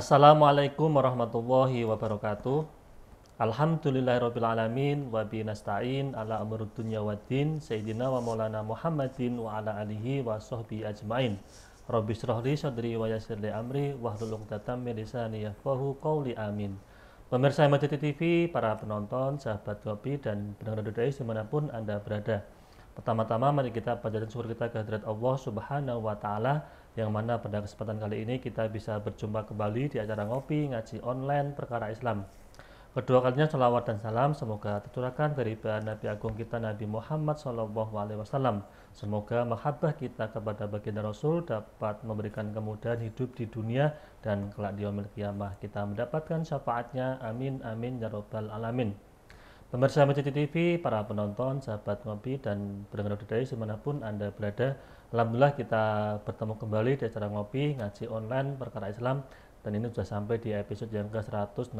Assalamualaikum warahmatullahi wabarakatuh. Alhamdulillahirrabbilalamin wa binasta'in ala amrud dunya waddin Sayyidina wa maulana Muhammadin wa ala alihi wa sahbihi ajmain Rabbi syrahli sadri wa yasirli amri wa datam milisani yahfahu qawli amin Pemirsa Majid TV, para penonton, sahabat kopi, dan pendengar dudai dimanapun Anda berada Pertama-tama mari kita panjatkan syukur kita kehadirat Allah subhanahu wa ta'ala yang mana pada kesempatan kali ini kita bisa berjumpa kembali di acara ngopi ngaji online perkara Islam. Kedua kalinya salawat dan salam semoga tercurahkan bahan Nabi Agung kita Nabi Muhammad Shallallahu Alaihi Wasallam. Semoga mahabbah kita kepada baginda Rasul dapat memberikan kemudahan hidup di dunia dan kelak di yaumil kiamah kita mendapatkan syafaatnya. Amin amin ya robbal alamin. Pemirsa Masjid TV, para penonton, sahabat ngopi dan pendengar dari semanapun Anda berada, Alhamdulillah kita bertemu kembali di acara ngopi ngaji online perkara Islam dan ini sudah sampai di episode yang ke-165.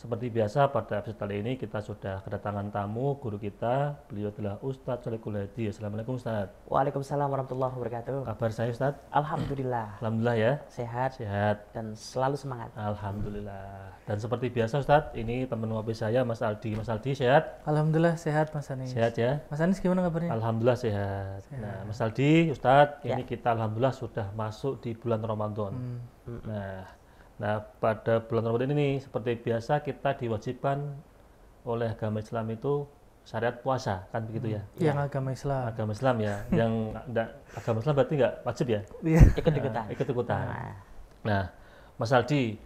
Seperti biasa pada episode kali ini kita sudah kedatangan tamu guru kita, beliau adalah Ustadz Solikul Hadi. Assalamualaikum Ustadz. Waalaikumsalam warahmatullahi wabarakatuh. Kabar saya Ustadz? Alhamdulillah. Alhamdulillah ya. Sehat. Sehat. Dan selalu semangat. Alhamdulillah. Dan seperti biasa Ustadz, ini teman ngopi saya Mas Aldi. Mas Aldi sehat? Alhamdulillah sehat Mas Anies. Sehat ya. Mas Anies gimana kabarnya? Alhamdulillah sehat. sehat. Nah Mas Aldi, Ustadz, ya. ini kita Alhamdulillah sudah masuk di bulan Ramadan. Hmm Nah, nah pada bulan Ramadan ini seperti biasa kita diwajibkan oleh agama Islam itu syariat puasa kan begitu ya? Hmm, yang ya. agama Islam. Agama Islam ya, yang enggak, agama Islam berarti nggak wajib ya? Iya. ikut ikutan. Nah, ikut ikutan. Nah. nah. Mas Aldi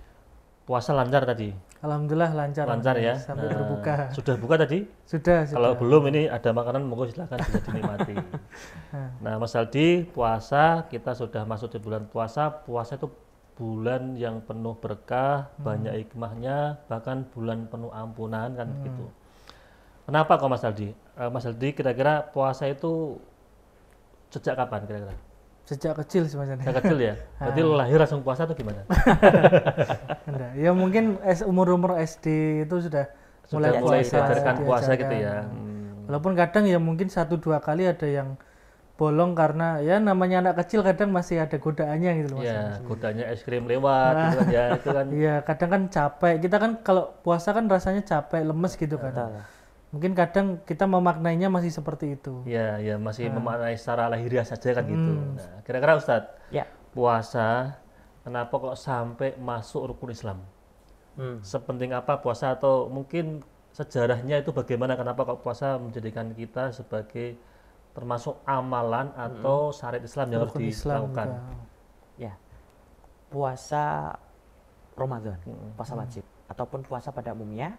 puasa lancar tadi. Alhamdulillah lancar. Lancar ya. Sampai nah, berbuka. Sudah buka tadi? Sudah, sudah. Kalau belum ini ada makanan monggo silahkan sudah dinikmati. Nah. nah, Mas Aldi, puasa kita sudah masuk di bulan puasa. Puasa itu bulan yang penuh berkah, hmm. banyak hikmahnya, bahkan bulan penuh ampunan kan hmm. gitu. Kenapa kok Mas Aldi? Uh, Mas Aldi kira-kira puasa itu sejak kapan kira-kira? Sejak kecil sih Sejak kecil ya? Berarti ah. lahir langsung puasa atau gimana? ya mungkin umur-umur SD itu sudah, sudah mulai, mulai diajarkan puasa, puasa gitu ya. Hmm. Walaupun kadang ya mungkin satu dua kali ada yang bolong karena ya namanya anak kecil kadang masih ada godaannya gitu loh mas. Ya, godaannya es krim lewat nah, gitu kan ya ah. itu kan. Iya, kadang kan capek. Kita kan kalau puasa kan rasanya capek, lemes gitu kan. Nah, Mungkin kadang kita memaknainya masih seperti itu. Iya, ya masih nah. memaknai secara lahiriah saja kan gitu. hmm. gitu. Nah, kira-kira Ustadz, ya. puasa kenapa kok sampai masuk rukun Islam? Hmm. Sepenting apa puasa atau mungkin sejarahnya itu bagaimana kenapa kok puasa menjadikan kita sebagai termasuk amalan atau hmm. syariat Islam yang harus dilakukan. Ya. ya, puasa Ramadan, hmm. puasa wajib hmm. ataupun puasa pada umumnya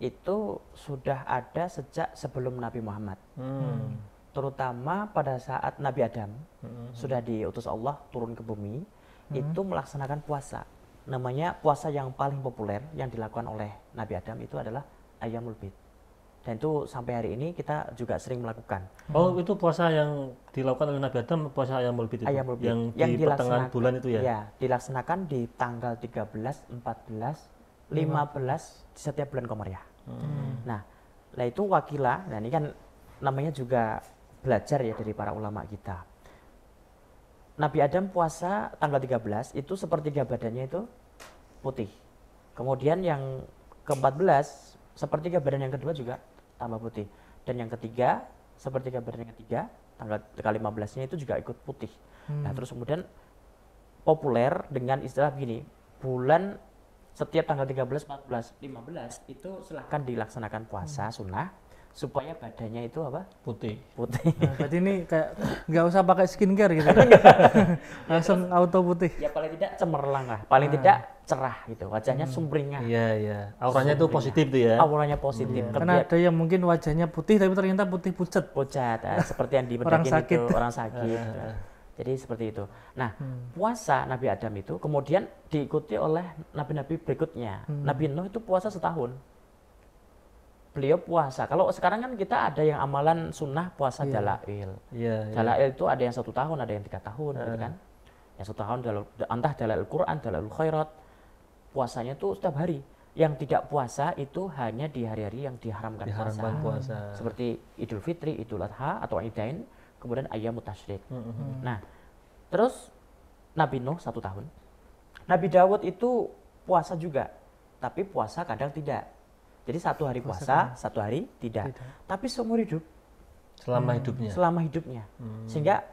itu sudah ada sejak sebelum Nabi Muhammad. Hmm. Terutama pada saat Nabi Adam hmm. sudah diutus Allah turun ke bumi, hmm. itu melaksanakan puasa. Namanya puasa yang paling populer yang dilakukan oleh Nabi Adam itu adalah Ayamul Bid dan itu sampai hari ini kita juga sering melakukan. Oh, itu puasa yang dilakukan oleh Nabi Adam, puasa ayam mulbit itu? Ayam mulbit. Yang, yang di pertengahan bulan itu ya? Ya, dilaksanakan di tanggal 13, 14, 15 hmm. di setiap bulan Komariah. Hmm. Nah, lah itu wakilah, nah ini kan namanya juga belajar ya dari para ulama kita. Nabi Adam puasa tanggal 13 itu sepertiga badannya itu putih. Kemudian yang ke-14 sepertiga badan yang kedua juga tambah putih. Dan yang ketiga, seperti gambar yang ketiga, tanggal, ke 15-nya itu juga ikut putih. Nah, hmm. Nah, terus kemudian populer dengan istilah begini, bulan setiap tanggal 13, 14, 15 itu silahkan dilaksanakan puasa hmm. sunnah supaya badannya itu apa putih putih nah, berarti ini kayak nggak usah pakai skincare gitu iya. langsung ya, auto putih ya paling tidak cemerlang lah paling nah. tidak cerah gitu wajahnya hmm. sumringah iya iya auranya itu positif tuh ya auranya positif hmm. karena ada yang mungkin wajahnya putih tapi ternyata putih pucat pucat ya. Ah, seperti yang di orang sakit itu, orang sakit jadi seperti itu nah hmm. puasa Nabi Adam itu kemudian diikuti oleh nabi-nabi berikutnya hmm. Nabi Nuh itu puasa setahun beliau puasa. Kalau sekarang kan kita ada yang amalan sunnah puasa yeah. dalail. Yeah, iya. dalail yeah. itu ada yang satu tahun, ada yang tiga tahun, uh. gitu kan? Yang satu tahun dalal, entah dalail Quran, dalail khairat. Puasanya itu setiap hari. Yang tidak puasa itu hanya di hari-hari yang diharamkan, diharamkan puasa. puasa. Seperti Idul Fitri, Idul Adha atau Idain, kemudian ayam Mutasyrik. Mm -hmm. Nah, terus Nabi Nuh satu tahun. Nabi Dawud itu puasa juga, tapi puasa kadang tidak jadi satu hari puasa, kan? satu hari tidak. tidak. Tapi seumur hidup. Selama hmm. hidupnya. Selama hidupnya. Hmm. Sehingga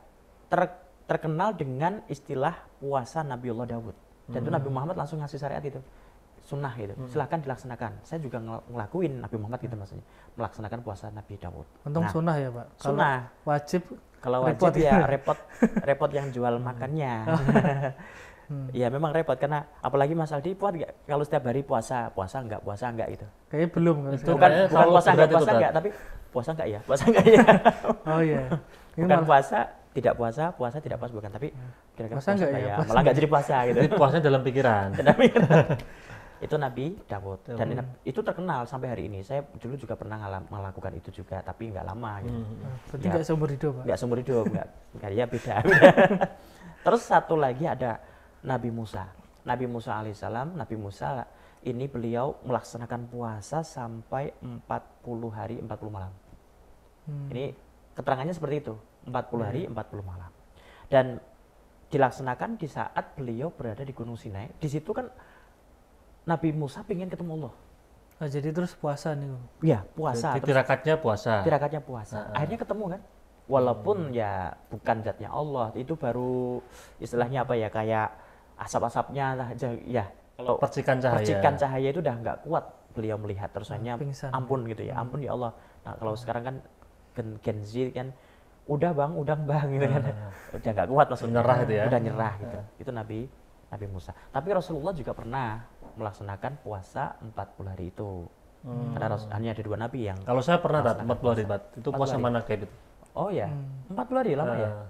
ter, terkenal dengan istilah puasa Nabi Allah Dawud. Dan hmm. Nabi Muhammad langsung ngasih syariat itu. Sunnah itu. Hmm. Silahkan dilaksanakan. Saya juga ngelakuin Nabi Muhammad gitu maksudnya. Melaksanakan puasa Nabi Dawud. Untung nah, sunnah ya Pak. Sunnah. Kalau wajib kalau wajib repot, ya, ya repot repot yang jual hmm. makannya. hmm. Ya memang repot karena apalagi Mas Aldi puas nggak kalau setiap hari puasa puasa nggak puasa nggak gitu. Kayaknya belum. Itu kan bukan puasa nggak puasa nggak tapi puasa nggak ya puasa nggak ya. oh iya. Yeah. bukan malah. puasa tidak puasa, puasa tidak puasa bukan, tapi hmm. kira-kira puasa, nggak ya, ya? malah nggak jadi ya? puasa gitu. Jadi puasa dalam pikiran. dalam pikiran itu Nabi Dawud dan hmm. itu terkenal sampai hari ini saya dulu juga pernah melakukan itu juga tapi nggak lama gitu hmm. berarti nggak seumur hidup nggak seumur hidup nggak ya beda terus satu lagi ada Nabi Musa Nabi Musa alaihissalam Nabi Musa ini beliau melaksanakan puasa sampai 40 hari 40 malam hmm. ini keterangannya seperti itu 40 hmm. hari 40 malam dan dilaksanakan di saat beliau berada di Gunung Sinai di situ kan Nabi Musa pengen ketemu Allah. Nah, jadi terus puasa nih. Ya puasa. Jadi, tirakatnya puasa. Tirakatnya puasa. uh Akhirnya ketemu kan? Walaupun hmm. ya bukan zatnya Allah, itu baru istilahnya apa ya kayak asap-asapnya lah ya. Kalau percikan cahaya. Percikan cahaya itu udah nggak kuat beliau melihat terus hanya ah, Pingsan. ampun gitu ya. Hmm. Ampun ya Allah. Nah, kalau sekarang kan Gen, Genzi kan udah bang, udah bang gitu kan. Ah. udah nggak kuat maksudnya. Nyerah itu ya. Udah nyerah gitu. Hmm. Itu Nabi Nabi Musa. Tapi Rasulullah juga pernah melaksanakan puasa 40 hari itu. Hmm. Karena hanya ada dua nabi yang Kalau saya pernah empat 40 hari, Pat. Itu puasa mana kayak gitu? Oh ya, hmm. 40 hari lama uh. ya. Ah.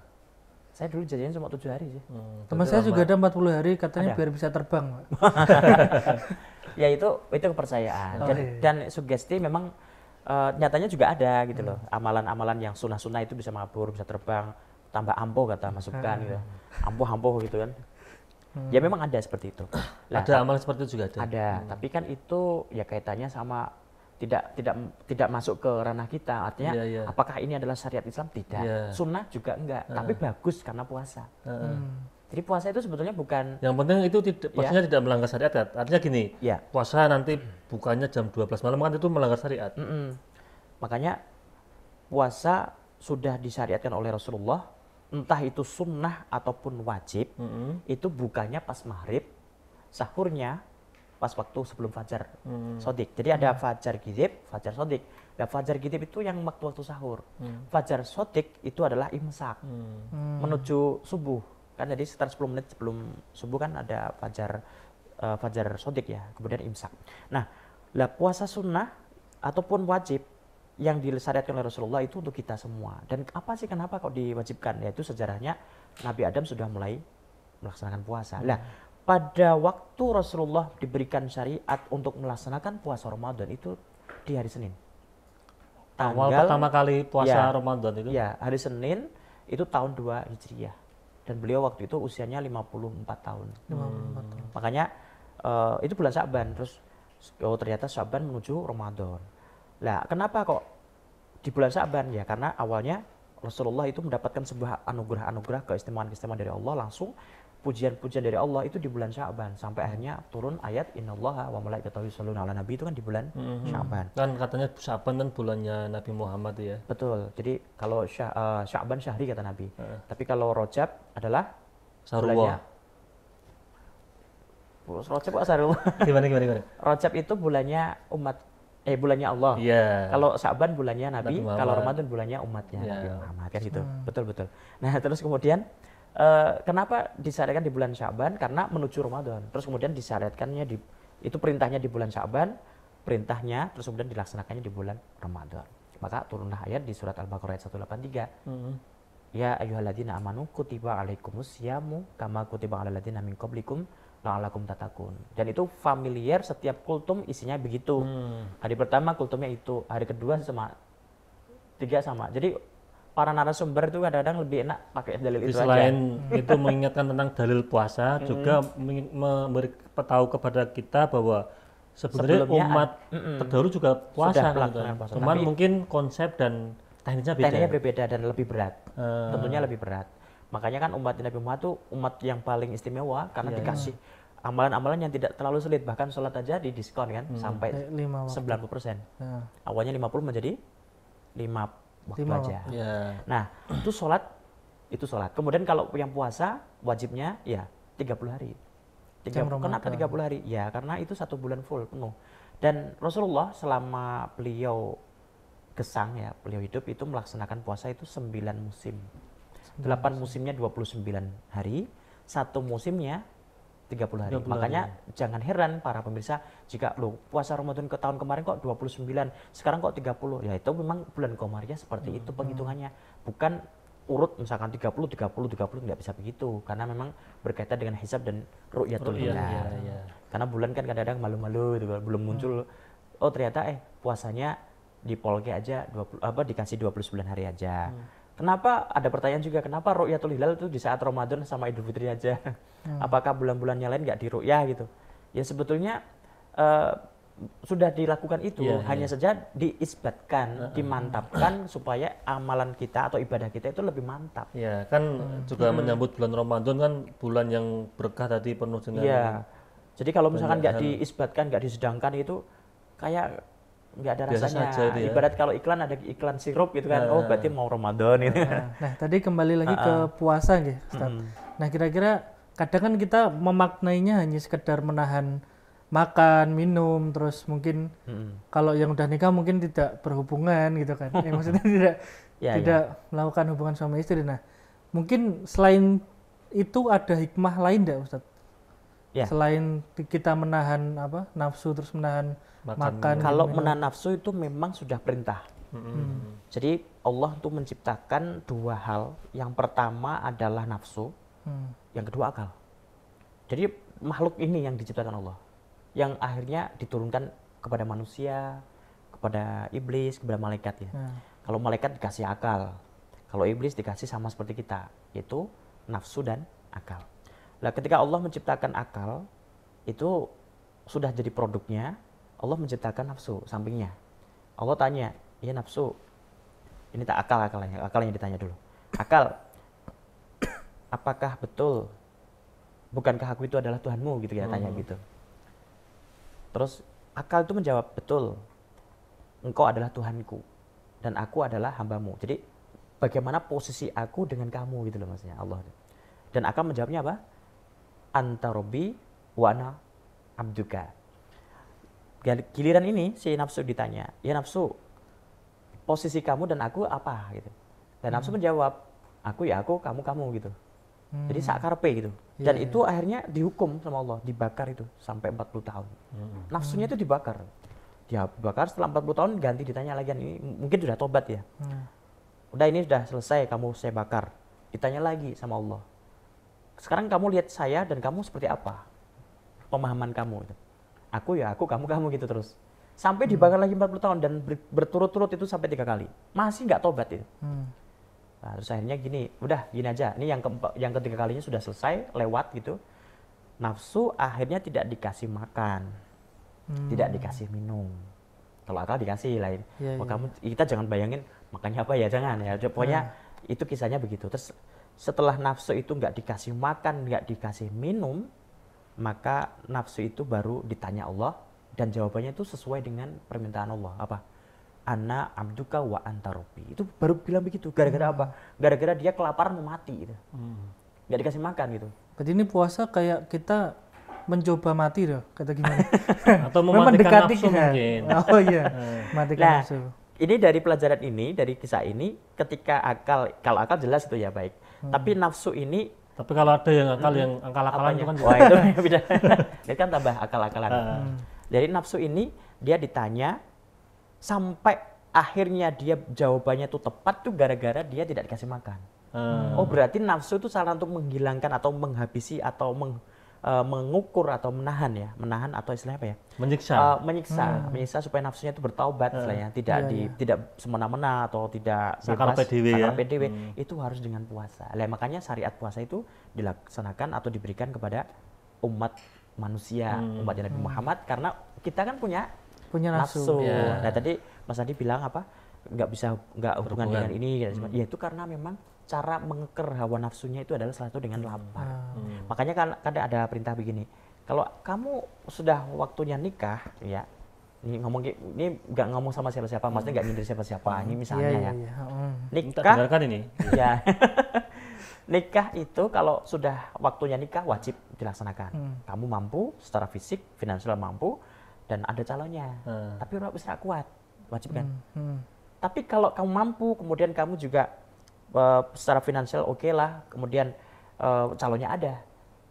Saya dulu jadinya cuma tujuh hari sih. Hmm, Teman saya juga ada 40 hari katanya ada. biar bisa terbang. ya itu itu kepercayaan. Oh, dan, iya. dan sugesti memang uh, nyatanya juga ada gitu hmm. loh. Amalan-amalan yang sunnah-sunnah itu bisa mengabur, bisa terbang, tambah ampuh kata masukkan hmm. gitu. Ampuh-ampuh gitu kan. Hmm. Ya memang ada seperti itu. Nah, ada amal seperti itu juga ada. Ada, hmm. tapi kan itu ya kaitannya sama tidak tidak tidak masuk ke ranah kita. Artinya yeah, yeah. apakah ini adalah syariat Islam? Tidak. Yeah. Sunnah juga enggak, uh. tapi bagus karena puasa. Uh. Hmm. Jadi puasa itu sebetulnya bukan yang penting itu tidak puasanya ya. yeah. tidak melanggar syariat. Artinya gini, ya. puasa nanti bukannya jam 12 malam kan itu melanggar syariat. Mm -mm. Makanya puasa sudah disyariatkan oleh Rasulullah entah itu sunnah ataupun wajib mm -hmm. itu bukannya pas maghrib sahurnya pas waktu sebelum fajar mm -hmm. sodik jadi ada fajar gidib fajar sodik nah fajar gidib itu yang waktu-waktu sahur mm fajar sodik itu adalah imsak mm hmm. menuju subuh kan jadi sekitar 10 menit sebelum subuh kan ada fajar uh, fajar sodik ya kemudian imsak nah lah puasa sunnah ataupun wajib yang disyariatkan oleh Rasulullah itu untuk kita semua. Dan apa sih kenapa kok diwajibkan? Yaitu sejarahnya Nabi Adam sudah mulai melaksanakan puasa. Nah, pada waktu Rasulullah diberikan syariat untuk melaksanakan puasa Ramadan itu di hari Senin. Tanggal, Awal pertama kali puasa ya, Ramadan itu? Ya, hari Senin itu tahun 2 Hijriah. Dan beliau waktu itu usianya 54 tahun. Hmm. Makanya uh, itu bulan Syaban. Terus oh ternyata Syaban menuju Ramadan. Nah, kenapa kok di bulan Syaaban ya? Karena awalnya Rasulullah itu mendapatkan sebuah anugerah-anugerah keistimewaan-keistimewaan dari Allah langsung pujian-pujian dari Allah itu di bulan Syaban sampai akhirnya turun ayat innallaha wa malaikatahu yusholluna ala nabi itu kan di bulan mm-hmm. Syaban. Kan katanya Syaban kan bulannya Nabi Muhammad ya. Betul. Jadi kalau Syaaban eh, Syaban syahri kata Nabi. Uh. Tapi kalau Rojab adalah Sarwa. bulannya Rojab kok Sarwa? Gimana gimana gimana? Rojab itu bulannya umat eh bulannya Allah. Yeah. Kalau Sa'ban bulannya Nabi, kalau Ramadan bulannya umatnya yeah. Nabi Muhammad kan ya gitu. Hmm. Betul betul. Nah, terus kemudian uh, kenapa disyariatkan di bulan Sa'ban? Karena menuju Ramadan. Terus kemudian disyariatkannya di itu perintahnya di bulan Sa'ban, perintahnya terus kemudian dilaksanakannya di bulan Ramadan. Maka turunlah ayat di surat Al-Baqarah ayat 183. Hmm. Ya ayyuhalladzina amanu kutiba alaikumus yamu kama kutiba alal min qablikum la'alakum tatakun. Dan itu familiar setiap kultum isinya begitu. Hmm. Hari pertama kultumnya itu, hari kedua sama, tiga sama. Jadi para narasumber itu kadang-kadang lebih enak pakai dalil itu selain aja. itu mengingatkan tentang dalil puasa, hmm. juga memberi tahu kepada kita bahwa sebenarnya Sebelumnya, umat mm -mm. terdahulu juga puasa, gitu kan? puasa. cuman Tapi, mungkin konsep dan teknisnya beda. Teknisnya berbeda dan lebih berat. Uh, Tentunya lebih berat. Makanya kan umat Nabi Muhammad itu umat yang paling istimewa karena yeah, iya. dikasih amalan-amalan yang tidak terlalu sulit bahkan sholat aja di diskon kan hmm. sampai 90 persen iya. Awalnya awalnya 50 menjadi 5 waktu 5 aja yeah. nah itu sholat itu sholat kemudian kalau yang puasa wajibnya ya 30 hari 30, kenapa 30 hari ya karena itu satu bulan full penuh dan Rasulullah selama beliau kesang ya beliau hidup itu melaksanakan puasa itu sembilan musim 8 musimnya 29 hari, satu musimnya 30 hari. 30 hari. Makanya hari. Ya. jangan heran para pemirsa jika lo puasa Ramadan ke tahun kemarin kok 29, sekarang kok 30. Ya itu memang bulan komarnya seperti hmm. itu penghitungannya. Bukan urut misalkan 30 30 30 nggak bisa begitu karena memang berkaitan dengan hisab dan ru'yatul hilal. Iya, iya. Karena bulan kan kadang-kadang malu-malu gitu, belum hmm. muncul. Hmm. Oh ternyata eh puasanya di polke aja 20 apa dikasih 29 hari aja. Hmm Kenapa ada pertanyaan juga kenapa rukyatul hilal itu di saat Ramadan sama Idul Fitri aja? Hmm. Apakah bulan bulannya lain nggak dirukyah gitu? Ya sebetulnya uh, sudah dilakukan itu yeah, hanya yeah. saja diisbatkan, uh -uh. dimantapkan supaya amalan kita atau ibadah kita itu lebih mantap. Ya, yeah, kan hmm. juga hmm. menyambut bulan Ramadan kan bulan yang berkah tadi penuh dengan Iya. Jadi kalau misalkan nggak diisbatkan, nggak disedangkan itu kayak nggak ada Biasa rasanya. Saja ya. Ibarat kalau iklan ada iklan sirup gitu kan, uh. oh ah. berarti mau Ramadan ini Uh. Nah tadi kembali lagi uh -uh. ke ah, puasa gitu, Ustaz. Nah kira-kira kadang kan kita memaknainya hanya sekedar menahan makan, minum, terus mungkin hmm. kalau yang udah nikah mungkin tidak berhubungan gitu kan. Yang maksudnya tidak ya, ya. tidak ya. melakukan hubungan suami istri. Nah mungkin selain itu ada hikmah lain tidak Ustaz? Ya. Selain kita menahan apa nafsu terus menahan makan. makan kalau minum. menahan nafsu itu memang sudah perintah. Mm hmm. Jadi Allah tuh menciptakan dua hal. Yang pertama adalah nafsu, hmm. yang kedua akal. Jadi makhluk ini yang diciptakan Allah, yang akhirnya diturunkan kepada manusia, kepada iblis, kepada malaikat ya. Hmm. Kalau malaikat dikasih akal, kalau iblis dikasih sama seperti kita, yaitu nafsu dan akal. Nah, ketika Allah menciptakan akal, itu sudah jadi produknya, Allah menciptakan nafsu sampingnya. Allah tanya, ya nafsu, ini tak akal akalnya, akalnya ditanya dulu. Akal, apakah betul? Bukankah aku itu adalah Tuhanmu? Gitu ya, hmm. tanya gitu. Terus akal itu menjawab, betul, engkau adalah Tuhanku, dan aku adalah hambamu. Jadi, bagaimana posisi aku dengan kamu gitu loh maksudnya Allah. Dan akal menjawabnya apa? anta robbi wa ana abduka. Giliran ini si nafsu ditanya, ya nafsu, posisi kamu dan aku apa gitu. Dan hmm. nafsu menjawab, aku ya aku, kamu kamu gitu. Hmm. Jadi sakarpe gitu. Iya, dan iya. itu akhirnya dihukum sama Allah, dibakar itu sampai 40 tahun. Hmm. Nafsunya hmm. itu dibakar. Dia bakar setelah 40 tahun ganti ditanya lagi ini mungkin sudah tobat ya. Hmm. Udah ini sudah selesai kamu saya bakar. Ditanya lagi sama Allah sekarang kamu lihat saya dan kamu seperti apa pemahaman kamu itu aku ya aku kamu kamu gitu terus sampai hmm. dibakar lagi 40 tahun dan berturut-turut itu sampai tiga kali masih nggak tobat itu hmm. nah, terus akhirnya gini udah gini aja ini yang ke yang ketiga kalinya sudah selesai lewat gitu nafsu akhirnya tidak dikasih makan hmm. tidak dikasih minum kalau akal dikasih lain ya, ya. kamu kita jangan bayangin makanya apa ya jangan ya pokoknya hmm. itu kisahnya begitu terus setelah nafsu itu nggak dikasih makan, nggak dikasih minum, maka nafsu itu baru ditanya Allah dan jawabannya itu sesuai dengan permintaan Allah. Apa? Ana abduka wa antarobi. Itu baru bilang begitu. Gara-gara hmm. apa? Gara-gara dia kelaparan mau mati. Gitu. Hmm. Gak dikasih makan gitu. Jadi ini puasa kayak kita mencoba mati loh, kata gimana? Atau mematikan nafsu kan? mungkin. Oh iya, mematikan eh. nah, nafsu. Ini dari pelajaran ini, dari kisah ini, ketika akal, kalau akal jelas itu ya baik. Hmm. Tapi nafsu ini tapi kalau ada yang akal hmm, yang akal-akalan itu kan Wah, itu beda. Jadi kan tambah akal-akalan. Ah. Hmm. Jadi nafsu ini dia ditanya sampai akhirnya dia jawabannya tuh tepat tuh gara-gara dia tidak dikasih makan. Hmm. Oh berarti nafsu itu salah untuk menghilangkan atau menghabisi atau meng uh, mengukur atau menahan ya, menahan atau istilahnya apa ya? Menyiksa. Uh, menyiksa, hmm. menyiksa supaya nafsunya itu bertaubat hmm. istilahnya, tidak yeah, di yeah. tidak semena-mena atau tidak sakar PDW ya. PDW hmm. itu harus dengan puasa. Lah makanya syariat puasa itu dilaksanakan atau diberikan kepada umat manusia, hmm. umat Nabi hmm. Muhammad karena kita kan punya punya nafsu. nafsu. Yeah. Nah, tadi Mas Adi bilang apa? nggak bisa nggak hubungan dengan ini ya, hmm. ya itu karena memang cara mengeker hawa nafsunya itu adalah salah satu dengan lapar. Ah. Hmm. Makanya kan kadang ada perintah begini, kalau kamu sudah waktunya nikah, ya ini ngomong ini nggak ngomong sama siapa-siapa, hmm. maksudnya nggak nyindir siapa-siapa. Hmm. Iya, ya. iya, iya. hmm. Ini misalnya ya, yeah. ya. nikah. ini. Ya. nikah itu kalau sudah waktunya nikah wajib dilaksanakan. Hmm. Kamu mampu secara fisik, finansial mampu, dan ada calonnya. Hmm. Tapi orang bisa kuat, wajib kan. Hmm. Hmm. Tapi kalau kamu mampu, kemudian kamu juga uh, secara finansial oke okay lah, kemudian uh, calonnya ada,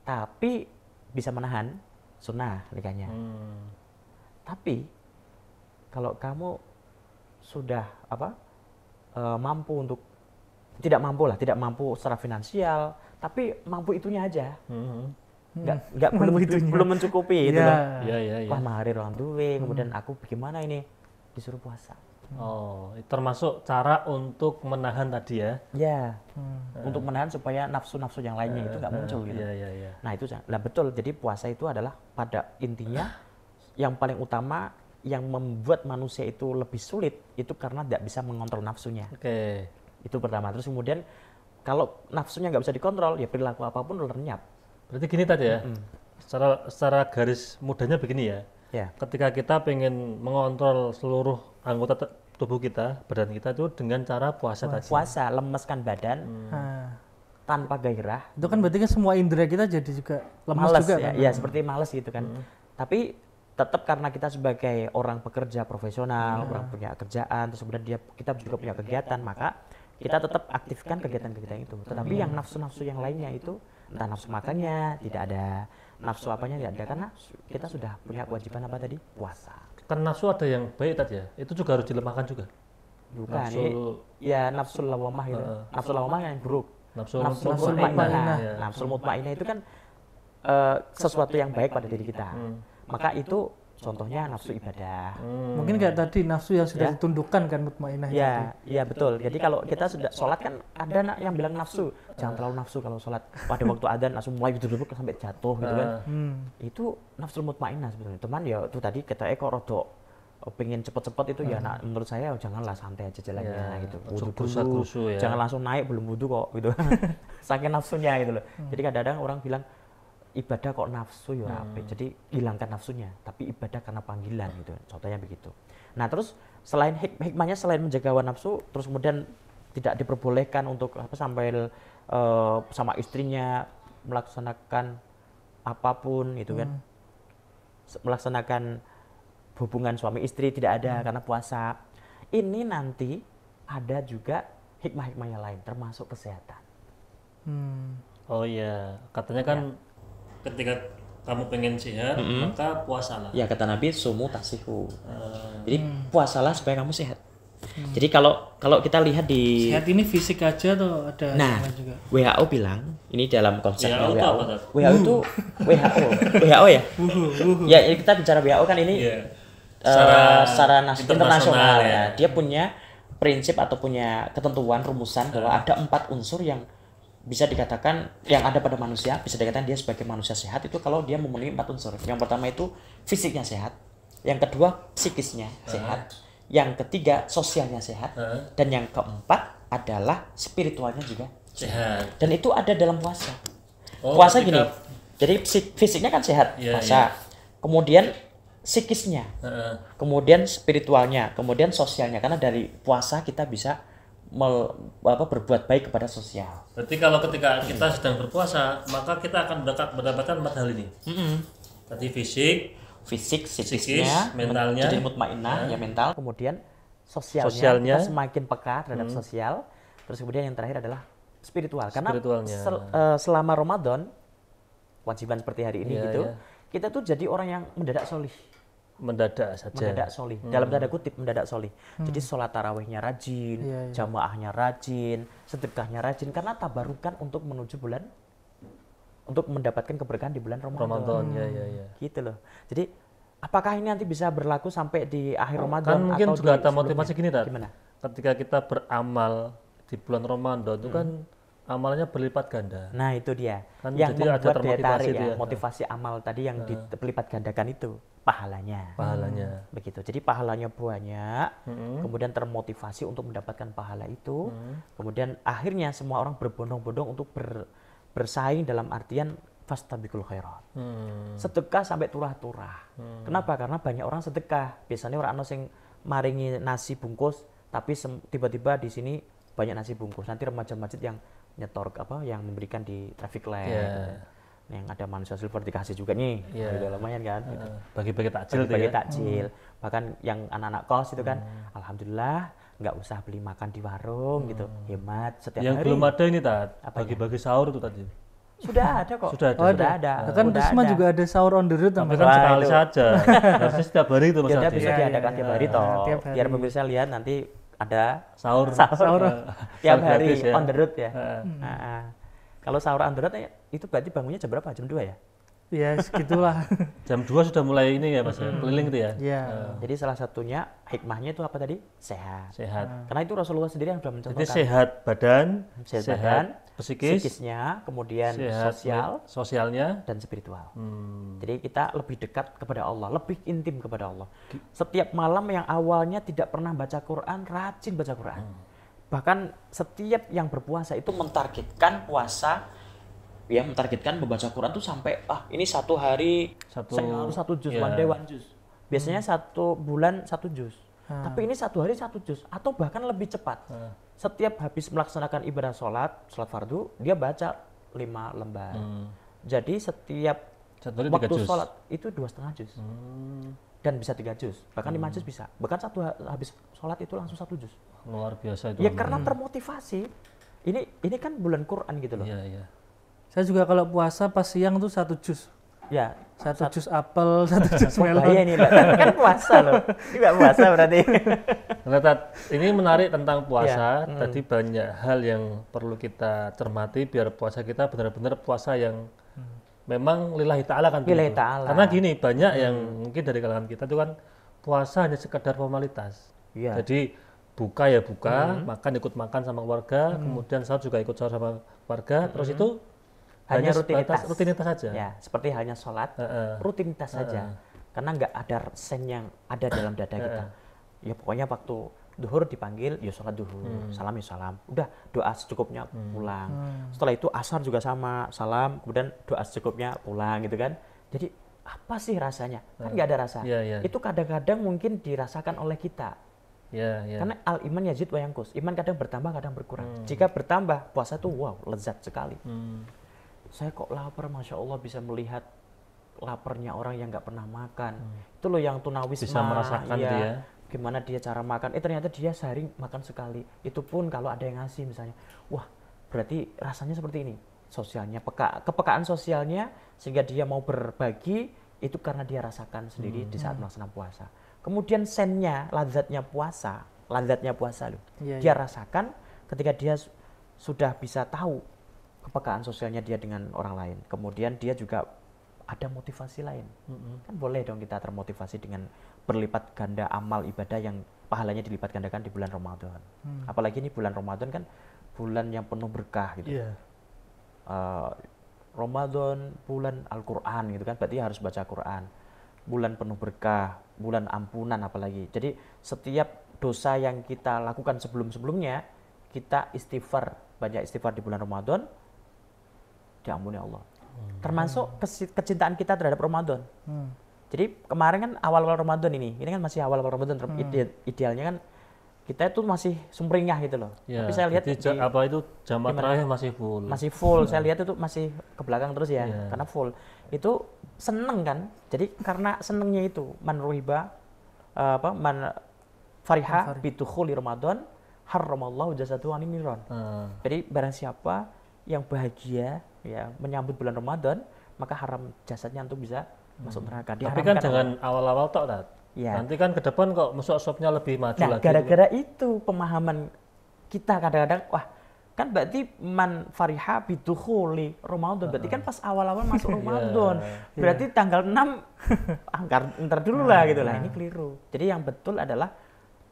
tapi bisa menahan sunnah nikahnya. Hmm. Tapi kalau kamu sudah apa uh, mampu untuk tidak mampu lah, tidak mampu secara finansial, tapi mampu itunya aja. Hmm. Nggak, hmm. nggak belum itunya. belum mencukupi itu yeah. kan. Yeah, yeah, yeah. Ya. Wah, mahari orang tua kemudian aku bagaimana ini? Disuruh puasa. Oh, termasuk cara untuk menahan tadi ya? Ya, hmm. untuk menahan supaya nafsu-nafsu yang lainnya uh, itu nggak uh, muncul gitu. ya, ya. Nah itu, lah betul. Jadi puasa itu adalah pada intinya yang paling utama yang membuat manusia itu lebih sulit itu karena tidak bisa mengontrol nafsunya. Oke. Okay. Itu pertama. Terus kemudian kalau nafsunya nggak bisa dikontrol ya perilaku apapun lenyap. Berarti gini tadi ya? Mm -hmm. Secara secara garis mudanya begini ya Yeah. Ketika kita pengen mengontrol seluruh anggota tubuh kita, badan kita itu dengan cara puasa tadi. Puasa, lemeskan badan. Hmm. Tanpa gairah. Itu kan berarti kan semua indera kita jadi juga lemas males, juga ya, kan. Ya, seperti males gitu kan. Hmm. Tapi tetap karena kita sebagai orang pekerja profesional, hmm. orang punya kerjaan, terus kemudian dia kita juga punya kegiatan, ya. maka kita tetap aktifkan kegiatan-kegiatan itu. Tetapi yang hmm. nafsu-nafsu yang lainnya itu entah nafsu tidak ada nafsu apanya tidak ada karena kita sudah punya kewajiban apa tadi puasa kan nafsu ada yang baik tadi ya itu juga harus dilemahkan juga bukan nafsu, ini, ya nafsu lawamah itu uh, nafsu lawamah yang buruk nafsu nafsu, nafsu mutmainah ya. nafsu mutmainah itu kan uh, sesuatu yang baik pada diri kita hmm. maka itu Contohnya nafsu ibadah. Hmm. Mungkin kayak tadi nafsu yang sudah ya. ditundukkan kan mutmainah ya, itu. Iya, betul. Jadi kalau kita sudah sholat kan ada nak yang bilang nafsu. Jangan ah. nah. terlalu nafsu kalau sholat. Pada waktu adzan langsung mulai gitu duduk sampai jatuh gitu kan. Ah. Hmm. Itu nafsu mutmainah sebetulnya. Teman ya itu tadi kita ekor eh rodok pengen cepet-cepet itu hmm. ya nah, menurut saya oh, janganlah santai aja jalannya yeah. gitu wudhu dulu ya. jangan langsung naik belum wudhu kok gitu saking nafsunya gitu loh hmm. jadi kadang-kadang orang bilang ibadah kok nafsu ya hmm. jadi hilangkan nafsunya tapi ibadah karena panggilan gitu contohnya begitu nah terus selain hik hikmahnya selain menjaga hawa nafsu terus kemudian tidak diperbolehkan untuk apa sampai uh, sama istrinya melaksanakan apapun gitu kan. hmm. kan melaksanakan hubungan suami istri tidak ada hmm. karena puasa ini nanti ada juga hikmah-hikmahnya lain termasuk kesehatan hmm. Oh iya, katanya kan iya ketika kamu pengen sehat mm -hmm. maka puasalah ya kata Nabi sumu tasihu ah. hmm. jadi puasalah supaya kamu sehat hmm. jadi kalau kalau kita lihat di sehat ini fisik aja atau ada nah juga? WHO bilang ini dalam konsep WHO WHO, WHO itu WHO WHO ya ya kita bicara WHO kan ini yeah. Iya. Secara, uh, secara internasional, internasional ya. ya dia punya prinsip atau punya ketentuan rumusan bahwa iya. ada empat unsur yang bisa dikatakan yang ada pada manusia bisa dikatakan dia sebagai manusia sehat itu kalau dia memenuhi empat unsur. Yang pertama itu fisiknya sehat, yang kedua psikisnya sehat, yang ketiga sosialnya sehat, dan yang keempat adalah spiritualnya juga sehat. Dan itu ada dalam puasa. Oh, puasa ketika... gini. Jadi fisiknya kan sehat yeah, puasa. Yeah. Kemudian psikisnya, kemudian spiritualnya, kemudian sosialnya karena dari puasa kita bisa mel, apa berbuat baik kepada sosial. Berarti kalau ketika kita sedang berpuasa, maka kita akan mendapat mendapatkan empat hal ini. -hmm. Tadi fisik, fisik, psikisnya, mentalnya, jadi mutmainah ya. ya mental, kemudian sosialnya, sosialnya. kita semakin peka terhadap -hmm. sosial. Terus kemudian yang terakhir adalah spiritual karena sel, uh, selama Ramadan kewajiban seperti hari ini yeah, gitu, yeah. kita tuh jadi orang yang mendadak solih mendadak saja. Mendadak soli. Hmm. Dalam tanda kutip mendadak soli. Hmm. Jadi sholat tarawihnya rajin, yeah, yeah. jamaahnya rajin, sedekahnya rajin karena tabarukan untuk menuju bulan untuk mendapatkan keberkahan di bulan Ramadan. Ramadan hmm. ya ya ya. Gitu loh. Jadi apakah ini nanti bisa berlaku sampai di akhir kan Ramadan kan mungkin atau juga ada motivasi gini tak? Gimana? Ketika kita beramal di bulan Ramadan itu hmm. kan amalnya berlipat ganda. Nah, itu dia. Kan yang membuat ada daya tarik ya, ya, motivasi amal tadi yang nah. dilipat gandakan itu pahalanya. Pahalanya. Hmm. Begitu. Jadi pahalanya banyak, hmm. kemudian termotivasi untuk mendapatkan pahala itu, hmm. kemudian akhirnya semua orang berbondong-bondong untuk ber, bersaing dalam artian fastabikul khairat. Hmm. Sedekah sampai turah-turah. Hmm. Kenapa? Karena banyak orang sedekah. Biasanya orang yang maringi nasi bungkus, tapi tiba-tiba di sini banyak nasi bungkus. Nanti remaja masjid yang nyetor apa yang memberikan di traffic light. Yeah. Gitu yang ada manusia silver dikasih juga nih yeah. Iya. lumayan kan gitu. bagi-bagi takjil bagi-bagi ya. takjil hmm. bahkan yang anak-anak kos itu kan hmm. alhamdulillah nggak usah beli makan di warung gitu. hmm. gitu hemat setiap yang hari yang belum ada ini tat bagi-bagi sahur itu tadi ya? sudah ada kok. Sudah ada. Oh, sudah ada. Bahkan Risma juga ada sahur on the road tapi kan sekali saja. Harusnya setiap hari itu Mas. Iya, ya, bisa diadakan tiap hari iya. toh. Biar pemirsa lihat nanti ada sahur sahur, tiap hari ya. on the road ya. Kalau sahur andalan ya, itu berarti bangunnya jam berapa? Jam 2 ya? Ya, yes, segitulah. jam 2 sudah mulai ini ya, Mas, ya? keliling itu ya. Yeah. Iya. Uh. Jadi salah satunya hikmahnya itu apa tadi? Sehat. Sehat. Uh. Karena itu Rasulullah sendiri yang sudah mencontohkan. Jadi sehat badan, sehat, sehat badan, psikis, psikisnya, kemudian sehat, sosial, sosialnya dan spiritual. Hmm. Jadi kita lebih dekat kepada Allah, lebih intim kepada Allah. Setiap malam yang awalnya tidak pernah baca Quran, rajin baca Quran. Hmm bahkan setiap yang berpuasa itu mentargetkan puasa ya mentargetkan membaca Quran tuh sampai ah ini satu hari satu satu, satu juz yeah. one day one juz biasanya hmm. satu bulan satu juz hmm. tapi ini satu hari satu juz atau bahkan lebih cepat hmm. setiap habis melaksanakan ibadah sholat sholat fardu dia baca lima lembar hmm. jadi setiap satu waktu sholat itu dua setengah juz hmm. dan bisa tiga juz bahkan hmm. lima juz bisa bahkan satu habis sholat itu langsung satu juz luar biasa itu ya amin. karena hmm. termotivasi ini ini kan bulan Quran gitu loh iya iya saya juga kalau puasa pas siang tuh satu jus ya satu, satu jus apel satu jus oh, melon iya ini kan puasa loh ini puasa berarti nah, ternyata ini menarik tentang puasa ya. hmm. tadi banyak hal yang perlu kita cermati biar puasa kita benar-benar puasa yang hmm. memang lillahi ta'ala kan lillahi ta'ala karena gini banyak hmm. yang mungkin dari kalangan kita itu kan puasa hanya sekedar formalitas ya. jadi buka ya buka, hmm. makan ikut makan sama keluarga, hmm. kemudian sahur juga ikut sholat sama keluarga, hmm. terus itu hanya, hanya rutinitas rutinitas saja. Ya, seperti halnya sholat, uh -uh. rutinitas saja. Uh -uh. Karena nggak ada sen yang ada dalam dada uh -uh. kita. Ya pokoknya waktu duhur dipanggil, ya sholat duhur, hmm. salam ya salam. Udah doa secukupnya hmm. pulang. Hmm. Setelah itu asar juga sama, salam, kemudian doa secukupnya pulang gitu kan. Jadi apa sih rasanya? Kan nggak ada rasa. Yeah, yeah. Itu kadang-kadang mungkin dirasakan oleh kita Yeah, yeah. Karena al iman yazid wa yangkus. Iman kadang bertambah, kadang berkurang. Hmm. Jika bertambah, puasa itu wow, lezat sekali. Hmm. Saya kok lapar, masya Allah bisa melihat laparnya orang yang nggak pernah makan. Hmm. Itu loh yang tunawis bisa merasakan ya, dia. Ya. Gimana dia cara makan? Eh ternyata dia sehari makan sekali. Itu pun kalau ada yang ngasih misalnya, wah berarti rasanya seperti ini. Sosialnya peka, kepekaan sosialnya sehingga dia mau berbagi itu karena dia rasakan sendiri hmm. di saat hmm. melaksanakan puasa. Kemudian sennya, lazatnya puasa, lazatnya puasa loh. ya, iya. dia ya. rasakan ketika dia sudah bisa tahu kepekaan sosialnya dia dengan orang lain. Kemudian dia juga ada motivasi lain. Mm-hmm. Kan boleh dong kita termotivasi dengan berlipat ganda amal ibadah yang pahalanya dilipat gandakan di bulan Ramadan. hmm. Apalagi ini bulan Ramadan kan bulan yang penuh berkah gitu. Yeah. Iya. Uh, Ramadan bulan Al-Qur'an gitu kan. Berarti harus baca Quran. Bulan penuh berkah, bulan ampunan apalagi. Jadi setiap dosa yang kita lakukan sebelum-sebelumnya, kita istighfar, banyak istighfar di bulan Ramadan, diampuni Allah. Hmm. Termasuk kecintaan kita terhadap Ramadan. Hmm. Jadi kemarin kan awal-awal Ramadan ini, ini kan masih awal-awal Ramadan, hmm. ideal, idealnya kan kita itu masih sumringah gitu loh. Ya, Tapi saya lihat jadi, di, apa itu jamaah masih full. Masih full. saya hmm. lihat itu masih ke belakang terus ya, ya. karena full. Itu seneng kan jadi karena senengnya itu man ruhiba uh, apa man fariha bitukhuli ramadan harramallahu jasadu miron hmm. jadi barang siapa yang bahagia ya menyambut bulan ramadan maka haram jasadnya untuk bisa hmm. masuk neraka tapi kan jangan awal-awal tok tat ya. nanti kan ke depan kok masuk shopnya lebih maju nah, lagi gara-gara gitu. itu pemahaman kita kadang-kadang wah kan berarti man fariha bidukhuli Ramadan. Berarti kan pas awal-awal masuk Ramadan. yeah, iya, iya. berarti yeah. tanggal 6 angkar ntar dulu lah gitu lah. Nah, ini nah. keliru. Jadi yang betul adalah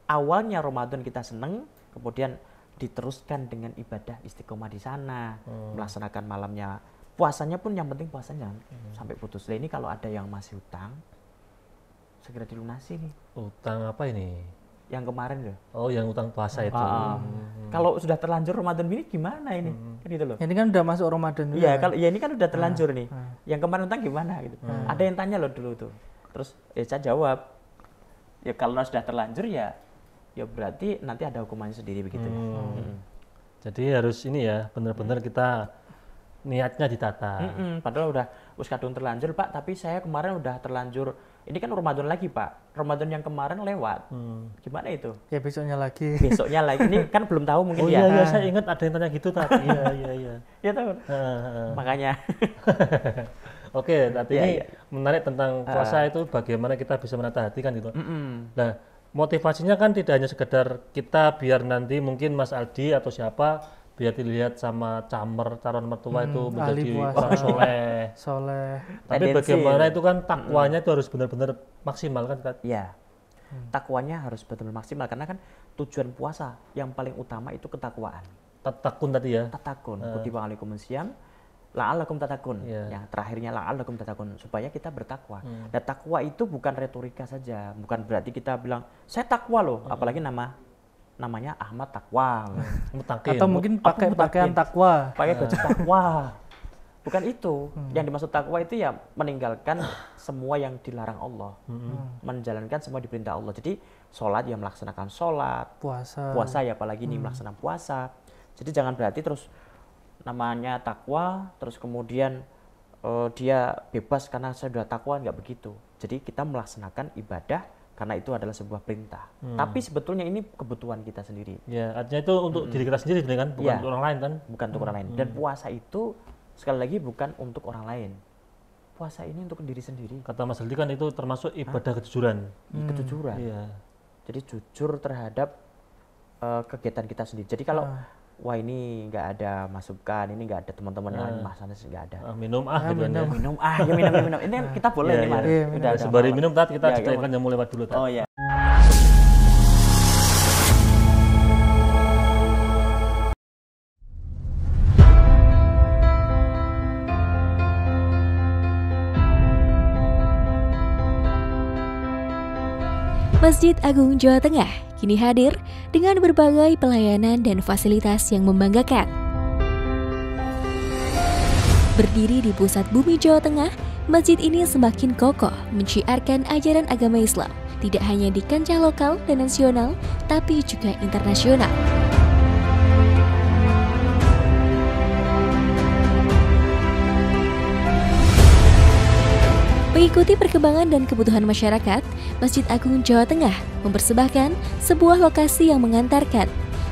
awalnya Ramadan kita seneng, kemudian diteruskan dengan ibadah istiqomah di sana, hmm. melaksanakan malamnya puasanya pun yang penting puasanya hmm. sampai putus. lah ini kalau ada yang masih utang segera dilunasi nih. Utang apa ini? yang kemarin loh. Oh, yang utang puasa itu. Ah, ah. hmm. Kalau sudah terlanjur Ramadan ini gimana ini? Hmm. Kan gitu loh. Ini kan udah masuk Ramadan juga. Iya, kan? kalau ya ini kan udah terlanjur hmm. nih. Hmm. Yang kemarin utang gimana gitu. Hmm. Ada yang tanya loh dulu tuh. Terus ya saya jawab. Ya kalau sudah terlanjur ya ya berarti nanti ada hukumannya sendiri begitu. Hmm. Hmm. Jadi harus ini ya, benar-benar hmm. kita niatnya ditata. Hmm -hmm. Padahal udah wis terlanjur, Pak, tapi saya kemarin udah terlanjur ini kan Ramadan lagi Pak. Ramadan yang kemarin lewat. Hmm. Gimana itu? Ya besoknya lagi. Besoknya lagi. Ini kan belum tahu mungkin oh, ya. Oh iya, iya, ah. saya ingat ada yang tanya gitu tadi. iya, iya, iya. Ya ah, ah, iya tahu. Makanya. Oke, okay, tadi ya, ini ya. menarik tentang puasa uh. itu bagaimana kita bisa menata hati kan gitu. Mm -mm. Nah, motivasinya kan tidak hanya sekedar kita biar nanti mungkin Mas Aldi atau siapa biar dilihat sama camer calon mertua hmm, itu menjadi orang soleh. soleh. Tapi Tendensi. bagaimana itu kan takwanya hmm. itu harus benar-benar maksimal kan? Iya. Hmm. Takwanya harus benar-benar maksimal karena kan tujuan puasa yang paling utama itu ketakwaan. Tatakun tadi ya. Eh. Tatakun. Uh. Kutiba siam la'alakum tatakun. Ya, terakhirnya la'alakum tatakun supaya kita bertakwa. Hmm. Nah, takwa itu bukan retorika saja, bukan berarti kita bilang saya takwa loh, hmm. apalagi nama namanya Ahmad Takwa. Atau mungkin pakai pakaian takwa. Pakai baju nah. takwa. Bukan itu. Hmm. Yang dimaksud takwa itu ya meninggalkan semua yang dilarang Allah. Hmm. Menjalankan semua diperintah Allah. Jadi sholat ya melaksanakan sholat. Puasa. Puasa ya apalagi ini hmm. melaksanakan puasa. Jadi jangan berarti terus namanya takwa terus kemudian uh, dia bebas karena saya sudah takwa nggak begitu. Jadi kita melaksanakan ibadah karena itu adalah sebuah perintah. Hmm. Tapi sebetulnya ini kebutuhan kita sendiri. Ya, artinya itu untuk hmm. diri kita sendiri kan, bukan ya, untuk orang lain kan? Bukan untuk hmm. orang lain. Hmm. Dan hmm. puasa itu sekali lagi bukan untuk orang lain. Puasa ini untuk diri sendiri. Kata Mas Hildi kan itu termasuk ibadah Hah? kejujuran. Hmm. Kejujuran. Iya. Jadi jujur terhadap uh, kegiatan kita sendiri. Jadi kalau ah wah ini nggak ada masukan, ini nggak ada teman-teman yang hmm. mas Anas nggak ada. Ah, minum ah, ah gitu kan ya. minum, minum ah, ya minum, ya minum. Ini kita boleh yeah, nih, yeah, Mas. Yeah, sebari minum, tadi kita ya, ceritain iya, jamu lewat dulu, tadi. Oh iya. Yeah. Masjid Agung Jawa Tengah kini hadir dengan berbagai pelayanan dan fasilitas yang membanggakan. Berdiri di pusat bumi Jawa Tengah, masjid ini semakin kokoh menciarkan ajaran agama Islam, tidak hanya di kancah lokal dan nasional, tapi juga internasional. Mengikuti perkembangan dan kebutuhan masyarakat, Masjid Agung Jawa Tengah mempersembahkan sebuah lokasi yang mengantarkan,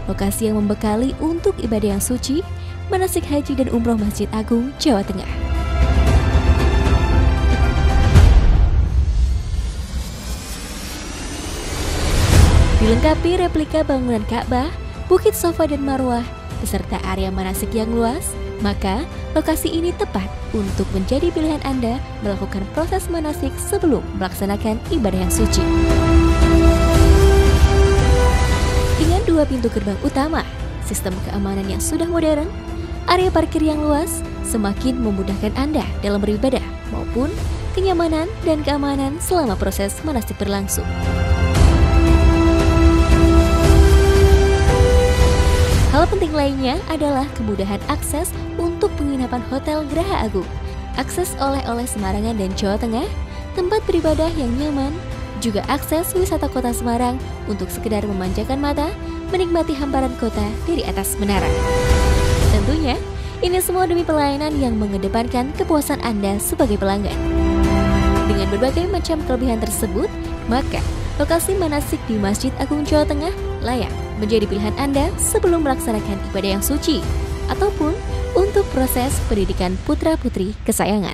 lokasi yang membekali untuk ibadah yang suci, manasik haji dan umroh Masjid Agung Jawa Tengah. Dilengkapi replika bangunan Ka'bah, Bukit Sofa dan Marwah beserta area manasik yang luas, maka lokasi ini tepat untuk menjadi pilihan Anda melakukan proses manasik sebelum melaksanakan ibadah yang suci. Dengan dua pintu gerbang utama, sistem keamanan yang sudah modern, area parkir yang luas, semakin memudahkan Anda dalam beribadah maupun kenyamanan dan keamanan selama proses manasik berlangsung. Hal penting lainnya adalah kemudahan akses untuk penginapan Hotel Geraha Agung, akses oleh-oleh Semarangan dan Jawa Tengah, tempat beribadah yang nyaman, juga akses wisata kota Semarang untuk sekedar memanjakan mata, menikmati hamparan kota dari atas menara. Tentunya, ini semua demi pelayanan yang mengedepankan kepuasan Anda sebagai pelanggan. Dengan berbagai macam kelebihan tersebut, maka lokasi manasik di Masjid Agung Jawa Tengah layak menjadi pilihan Anda sebelum melaksanakan ibadah yang suci ataupun untuk proses pendidikan putra-putri kesayangan.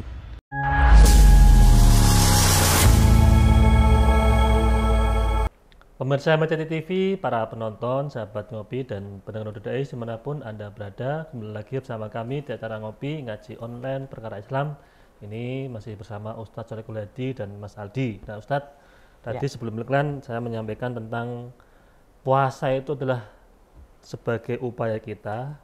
Pemirsa Macati TV, para penonton, sahabat ngopi, dan pendengar Nododai dimanapun Anda berada, kembali lagi bersama kami di acara ngopi ngaji online perkara Islam. Ini masih bersama Ustadz Soleh dan Mas Aldi. Nah Ustadz, Tadi ya. sebelum iklan saya menyampaikan tentang puasa itu adalah sebagai upaya kita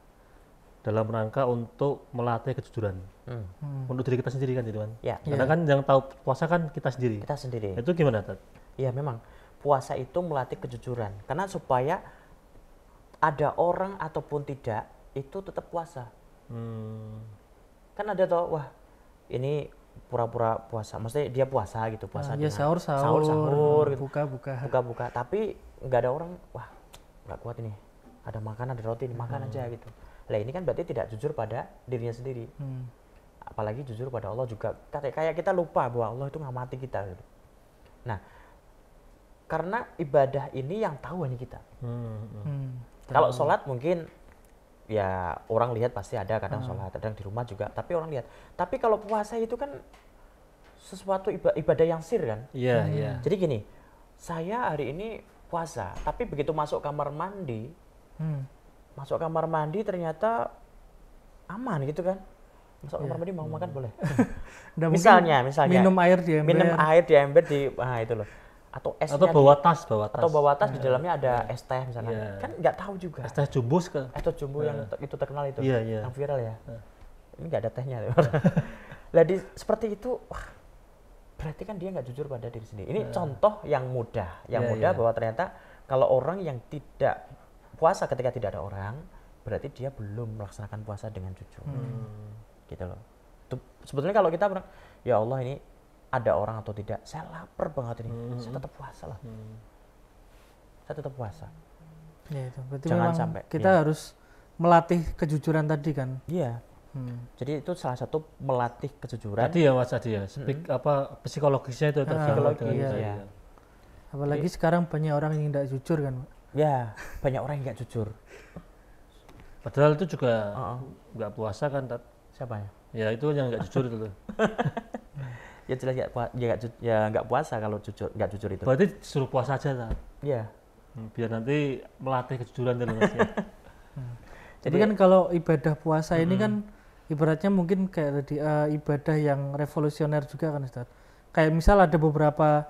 dalam rangka untuk melatih kejujuran hmm. hmm. untuk diri kita sendiri kan Ridwan. Ya. Karena ya. kan yang tahu puasa kan kita sendiri. Kita sendiri. Itu gimana tadi? Iya memang puasa itu melatih kejujuran karena supaya ada orang ataupun tidak itu tetap puasa. Hmm. Kan ada toh wah ini pura-pura puasa maksudnya dia puasa gitu puasa nah, dia ya, sahur sahur sahur, sahur gitu. buka buka buka buka tapi nggak ada orang wah nggak kuat ini ada makanan, ada roti makan hmm. aja gitu lah ini kan berarti tidak jujur pada dirinya sendiri hmm. apalagi jujur pada Allah juga kayak kayak kita lupa bahwa Allah itu ngamati kita gitu nah karena ibadah ini yang tahu hanya kita hmm. hmm. kalau sholat mungkin ya orang lihat pasti ada kadang hmm. sholat kadang di rumah juga tapi orang lihat tapi kalau puasa itu kan sesuatu ibadah yang sir kan iya yeah, hmm. yeah. jadi gini saya hari ini puasa tapi begitu masuk kamar mandi hmm. masuk kamar mandi ternyata aman gitu kan masuk yeah. kamar iya. mandi mau hmm. makan boleh misalnya misalnya minum air di ember minum air di ember di ah itu loh atau es atau bawa tas bawa tas atau bawa tas yeah. di iya. dalamnya ada yeah. es teh misalnya yeah. kan nggak tahu juga es teh jumbo ke es teh jumbo yeah. yang iya. itu terkenal itu yeah, yeah. yang viral ya yeah. ini nggak ada tehnya jadi seperti itu wah berarti kan dia nggak jujur pada diri sendiri ini yeah. contoh yang mudah yang yeah, mudah yeah. bahwa ternyata kalau orang yang tidak puasa ketika tidak ada orang berarti dia belum melaksanakan puasa dengan jujur hmm. gitu loh tuh sebetulnya kalau kita ya Allah ini ada orang atau tidak saya lapar banget ini hmm. saya tetap puasa lah hmm. saya tetap puasa ya itu berarti jangan sampai kita ya. harus melatih kejujuran tadi kan iya Hmm. Jadi itu salah satu melatih kejujuran. Tadi ya Mas tadi ya, hmm. speak, hmm. apa psikologisnya itu ah, psikologi. Iya. Ya. Apalagi Jadi, sekarang banyak orang yang tidak jujur kan, Ya, banyak orang yang tidak jujur. Padahal itu juga nggak uh -uh. puasa kan, Tat. Siapa ya? Ya itu yang nggak jujur itu. ya jelas nggak ya nggak ya nggak puasa kalau jujur nggak jujur itu berarti suruh puasa aja lah iya hmm, biar nanti melatih kejujuran dan lain ya. Hmm. jadi Tapi kan kalau ibadah puasa ini hmm. kan ibaratnya mungkin kayak tadi uh, ibadah yang revolusioner juga kan Ustaz kayak misal ada beberapa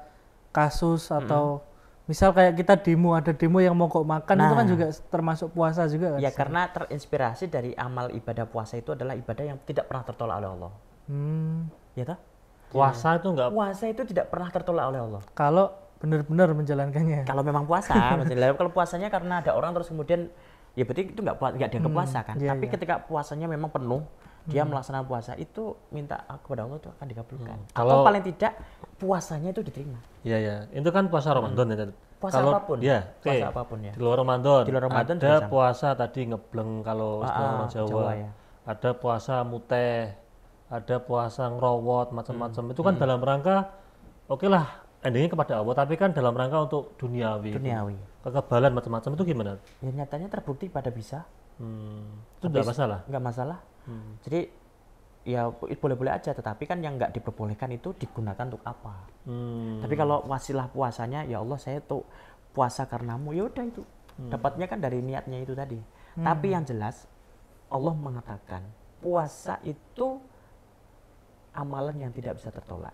kasus atau hmm. misal kayak kita demo ada demo yang mau mogok makan nah, itu kan nah. juga termasuk puasa juga kan ya Ustaz? karena terinspirasi dari amal ibadah puasa itu adalah ibadah yang tidak pernah tertolak oleh Allah hmm. ya toh Puasa itu enggak puasa itu tidak pernah tertolak oleh Allah. Kalau benar-benar menjalankannya. Kalau memang puasa, maksudnya kalau puasanya karena ada orang terus kemudian ya berarti itu nggak enggak dianggap hmm, puasa kan. Iya, Tapi iya. ketika puasanya memang penuh, dia hmm. melaksanakan puasa itu minta kepada Allah itu akan dikabulkan. Hmm. Kalau Atau paling tidak puasanya itu diterima. Iya iya. itu kan puasa hmm. Ramadan hmm. ya. Puasa kalau, apapun. Ya, puasa apapun ya. Di luar Ramadan. Di luar Ramadan ada puasa tadi ngebleng kalau ah, orang ah, Jawa. Jawa ya. Ada puasa muteh ada puasa ngerowot macam-macam hmm. itu kan hmm. dalam rangka oke okay lah endingnya kepada Allah tapi kan dalam rangka untuk duniawi duniawi kekebalan macam-macam itu gimana ya nyatanya terbukti pada bisa hmm. itu nggak masalah nggak masalah hmm. jadi ya boleh-boleh aja tetapi kan yang nggak diperbolehkan itu digunakan untuk apa hmm. tapi kalau wasilah puasanya ya Allah saya tuh puasa karenamu ya udah itu hmm. dapatnya kan dari niatnya itu tadi hmm. tapi yang jelas Allah mengatakan puasa itu amalan yang tidak bisa tertolak.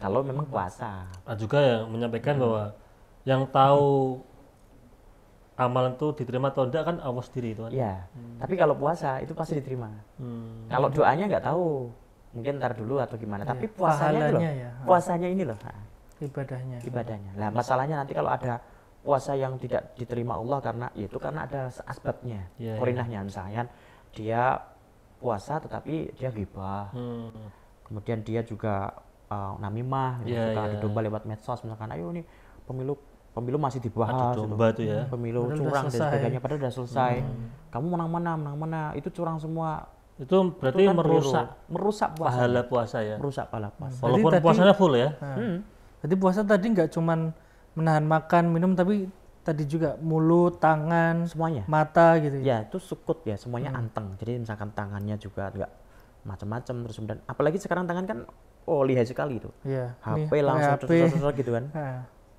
Kalau memang puasa. Ah, juga yang menyampaikan hmm. bahwa yang tahu amalan itu diterima atau tidak kan Allah sendiri itu kan. Iya. Hmm. Tapi kalau puasa itu pasti diterima. Hmm. Kalau doanya nggak tahu, mungkin ntar dulu atau gimana. Ya, Tapi iya, puasanya itu loh. Ya. Puasanya ini loh. Ibadahnya. Ibadahnya. Nah, masalahnya nanti kalau ada puasa yang tidak diterima Allah karena ya itu karena ada asbabnya. Ya, korinahnya misalnya dia puasa tetapi dia ghibah. Hmm kemudian dia juga uh, namimah gitu, yeah, suka yeah. Iya. didomba lewat medsos misalkan ayo nih pemilu pemilu masih dibahas Aduh, gitu domba gitu. tuh ya. Hmm, pemilu padahal curang dan sebagainya padahal sudah selesai hmm. kamu menang mana menang mana itu curang semua itu berarti itu kan merusak keliru. merusak puasa. pahala puasa ya merusak pahala puasa hmm. walaupun tadi, puasanya full ya nah. hmm. jadi puasa tadi nggak cuman menahan makan minum tapi tadi juga mulut tangan semuanya mata gitu ya, ya itu sukut ya semuanya hmm. anteng jadi misalkan tangannya juga nggak macam-macam terus kemudian apalagi sekarang tangan kan oh lihai sekali itu yeah. Iya, HP Nih, langsung Terus, terus, gitu kan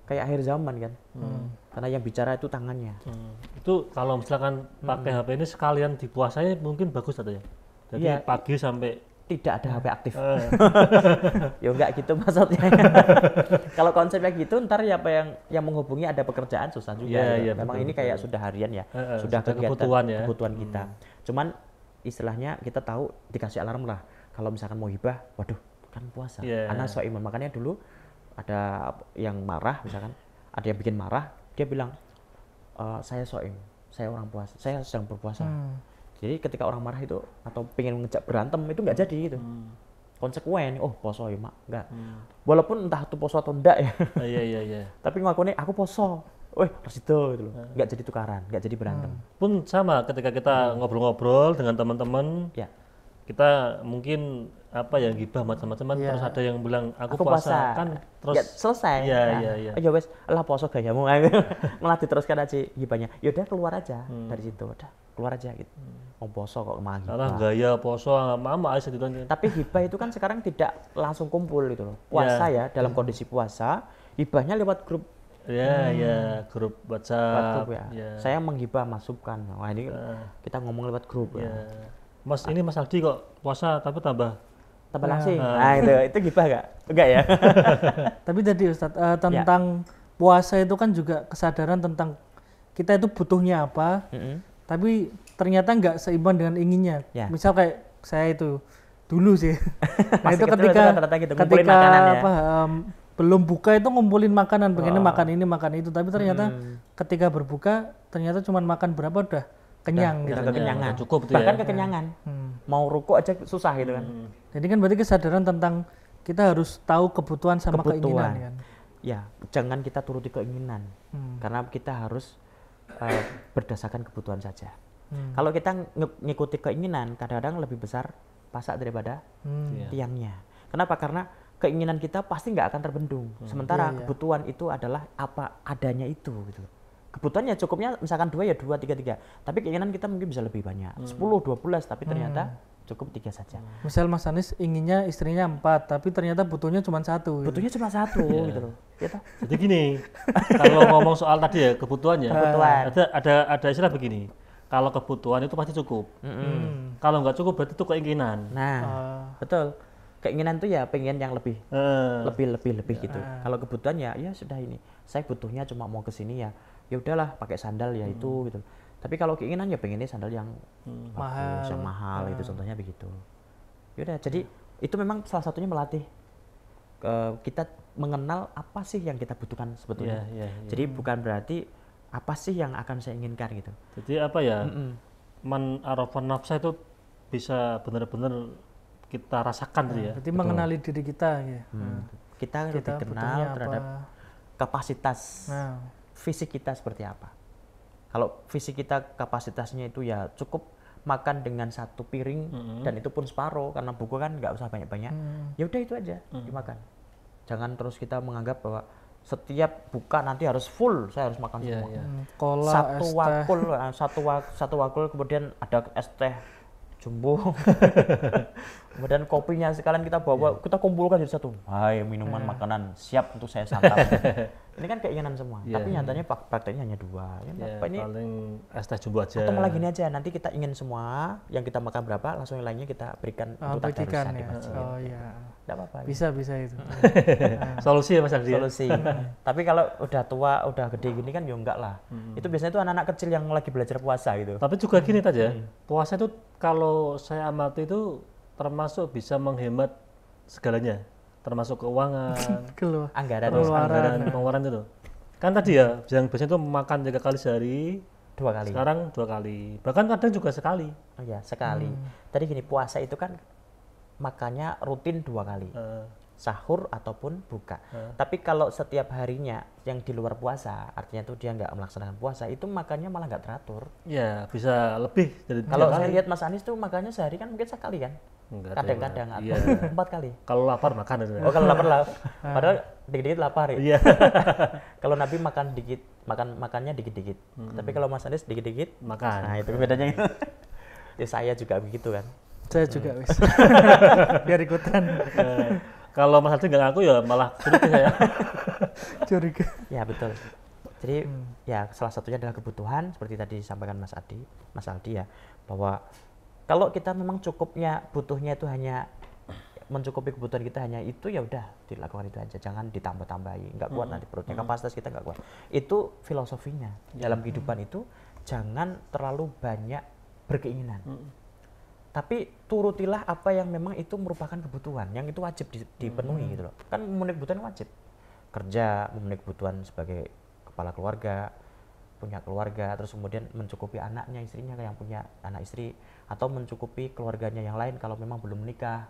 kayak akhir zaman kan hmm. karena yang bicara itu tangannya hmm. itu kalau misalkan pakai HP hmm. ini sekalian di puasanya mungkin bagus ya jadi yeah. pagi sampai tidak ada HP aktif. Eh. ya enggak gitu maksudnya. Kalau konsepnya gitu ntar ya apa yang yang menghubungi ada pekerjaan susah juga. Yeah, ya. Gitu. yeah, Memang betul, ini betul. kayak sudah harian ya, uh, uh, sudah, sudah kegiatan kebutuhan, ya. kebutuhan kita. Hmm. Cuman istilahnya kita tahu dikasih alarm lah kalau misalkan mau hibah waduh kan puasa yeah. anak so iman makanya dulu ada yang marah misalkan ada yang bikin marah dia bilang e, saya soim saya orang puasa saya sedang berpuasa hmm. jadi ketika orang marah itu atau pengen ngejak berantem itu nggak jadi itu hmm. konsekuen oh poso ya mak nggak hmm. walaupun entah itu poso atau enggak ya iya iya iya tapi ngakuinnya aku poso wah harus itu gitu loh. Nggak jadi tukaran, nggak jadi berantem. Hmm. Pun sama ketika kita ngobrol-ngobrol dengan teman-teman, ya. kita mungkin apa ya gibah macam-macam ya. terus ada yang bilang aku, aku puasa. puasa kan ya, terus ya, selesai ya iya. ya ya ayo wes lah poso gayamu malah diteruskan aja gibahnya yaudah keluar aja hmm. dari situ udah keluar aja gitu hmm. oh poso kok kemana gitu. Karena gaya poso mama aja gitu. tapi hibah itu kan sekarang tidak langsung kumpul gitu loh ya. puasa ya, ya dalam kondisi puasa hibahnya lewat grup Ya, ya, hmm. ya, grup WhatsApp. WhatsApp ya. ya. Saya menggibah masukkan. Wah, ini uh, kita ngomong lewat grup ya. ya. Mas, ini Mas Aldi kok puasa tapi tambah tambah nah. langsing. Ah. Nah, itu itu gibah gak? Enggak ya. tapi tadi Ustaz uh, eh, ya. tentang ya. puasa itu kan juga kesadaran tentang kita itu butuhnya apa. Mm -hmm. Tapi ternyata nggak seimbang dengan inginnya. Ya. Misal kayak saya itu dulu sih. nah, itu ketika itu ketika, ketika makanan, ya? apa um, belum buka itu ngumpulin makanan pengennya ah. makan ini makan itu tapi ternyata hmm. ketika berbuka ternyata cuma makan berapa udah kenyang udah, gitu udah kekenyangan udah cukup bahkan ya. kekenyangan hmm. mau ruko aja susah gitu kan hmm. jadi kan berarti kesadaran tentang kita harus tahu kebutuhan sama kebutuhan. keinginan kan ya jangan kita turuti keinginan hmm. karena kita harus uh, berdasarkan kebutuhan saja hmm. kalau kita ng ngikuti keinginan kadang-kadang lebih besar pasak daripada hmm. Iya. tiangnya kenapa karena keinginan kita pasti nggak akan terbendung. Hmm. Sementara yeah, yeah. kebutuhan itu adalah apa adanya itu gitu. Kebutuhannya cukupnya misalkan dua ya dua tiga tiga, tapi keinginan kita mungkin bisa lebih banyak hmm. sepuluh dua belas tapi hmm. ternyata hmm. cukup tiga saja. Misal Mas Anies inginnya istrinya empat tapi ternyata butuhnya cuma satu. Gitu. Butuhnya cuma satu iya. gitu loh. Gitu. Jadi gini, kalau ngomong soal tadi ya kebutuhan ya. kebutuhan. ada ada ada istilah begini kalau kebutuhan itu pasti cukup. Mm -hmm. Kalau nggak cukup berarti itu keinginan. Nah, uh. betul keinginan tuh ya pengen yang lebih uh. lebih lebih lebih uh. gitu kalau kebutuhan ya ya sudah ini saya butuhnya cuma mau ke sini ya ya udahlah pakai sandal ya hmm. itu gitu tapi kalau keinginan ya pengennya sandal yang hmm. bagus mahal. yang mahal uh. itu contohnya begitu ya udah jadi itu memang salah satunya melatih uh, kita mengenal apa sih yang kita butuhkan sebetulnya yeah, yeah, yeah. jadi bukan berarti apa sih yang akan saya inginkan gitu jadi apa ya mm -mm. man nafsa itu bisa benar-benar kita rasakan sih gitu ya. Berarti Betul. mengenali diri kita ya. Hmm. Kita, nah, kita lebih kenal terhadap apa? kapasitas nah. fisik kita seperti apa. Kalau fisik kita kapasitasnya itu ya cukup makan dengan satu piring mm -hmm. dan itu pun separuh karena buku kan nggak usah banyak-banyak. Mm. Ya udah itu aja mm. dimakan. Jangan terus kita menganggap bahwa setiap buka nanti harus full saya harus makan yeah, semua. Yeah. Hmm, satu es wakul eh, satu wak, satu wakul kemudian ada es teh jumbo Kemudian kopinya sekalian kita bawa, yeah. kita kumpulkan jadi satu. Hai, minuman, yeah. makanan siap untuk saya santap. ini kan keinginan semua, yeah. tapi iya. nyatanya pak prakteknya hanya dua. Ya, yeah, iya, ini paling es teh jumbo aja. Atau lagi ini aja, nanti kita ingin semua yang kita makan berapa, langsung yang lainnya kita berikan oh, untuk takdarusan ya. di masjid. Oh iya. Tidak apa-apa. Bisa ya. bisa itu. Hmm. Solusi ya Mas Ardi ya? Solusi. tapi kalau udah tua, udah gede gini kan ya enggak lah. Hmm. Itu biasanya itu anak-anak kecil yang lagi belajar puasa gitu. Tapi juga gini saja, hmm. hmm. puasa itu kalau saya amati itu termasuk bisa menghemat segalanya termasuk keuangan anggaran pengeluaran, anggaran pengeluaran itu kan tadi ya yang biasanya itu makan tiga kali sehari dua kali sekarang dua kali bahkan kadang juga sekali oh ya sekali hmm. tadi gini puasa itu kan makannya rutin dua kali uh. sahur ataupun buka uh. tapi kalau setiap harinya yang di luar puasa artinya itu dia nggak melaksanakan puasa itu makannya malah nggak teratur ya bisa lebih dari kalau saya lihat Mas Anies tuh makannya sehari kan mungkin sekali kan Kadang-kadang ya. iya. empat kali. Kalau lapar makan aja. Oh kalau lapar lah. Padahal dikit-dikit lapar ya. Iya. kalau Nabi makan dikit, makan makannya dikit-dikit. Mm-hmm. Tapi kalau Mas Anies dikit-dikit makan. Nah itu bedanya ya saya juga begitu kan. Saya juga hmm. wis. Biar ikutan. Iya. kalau Mas Anies nggak ngaku ya malah curiga saya. curiga. Ya betul. Jadi hmm. ya salah satunya adalah kebutuhan seperti tadi disampaikan Mas Adi, Mas Aldi ya bahwa kalau kita memang cukupnya butuhnya itu hanya mencukupi kebutuhan kita hanya itu ya udah dilakukan itu aja jangan ditambah-tambahi nggak kuat hmm. nanti perutnya hmm. kapasitas kita nggak kuat itu filosofinya yeah. dalam hmm. kehidupan hmm. itu jangan terlalu banyak berkeinginan hmm. tapi turutilah apa yang memang itu merupakan kebutuhan yang itu wajib dipenuhi hmm. gitu loh kan memenuhi kebutuhan wajib kerja memenuhi kebutuhan sebagai kepala keluarga punya keluarga terus kemudian mencukupi anaknya istrinya yang punya anak istri atau mencukupi keluarganya yang lain kalau memang belum menikah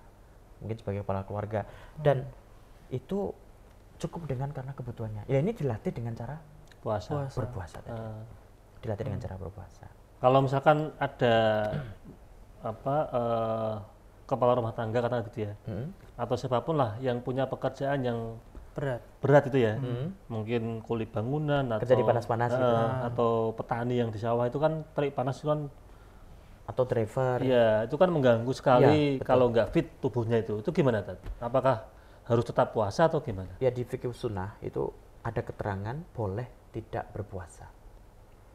mungkin sebagai kepala keluarga dan hmm. itu cukup dengan karena kebutuhannya ya ini dilatih dengan cara puasa, puasa. berpuasa tadi. Eh. dilatih hmm. dengan cara berpuasa kalau misalkan ada apa uh, kepala rumah tangga kata gitu ya hmm. atau siapapun lah yang punya pekerjaan yang berat berat itu ya hmm. mungkin kulit bangunan atau kerja di panas-panas uh, gitu. Eh, atau petani yang di sawah itu kan terik panas itu kan atau driver. Iya, itu kan mengganggu sekali ya, kalau nggak fit tubuhnya itu. Itu gimana, Tad? Apakah harus tetap puasa atau gimana? Ya di fikih sunnah itu ada keterangan boleh tidak berpuasa.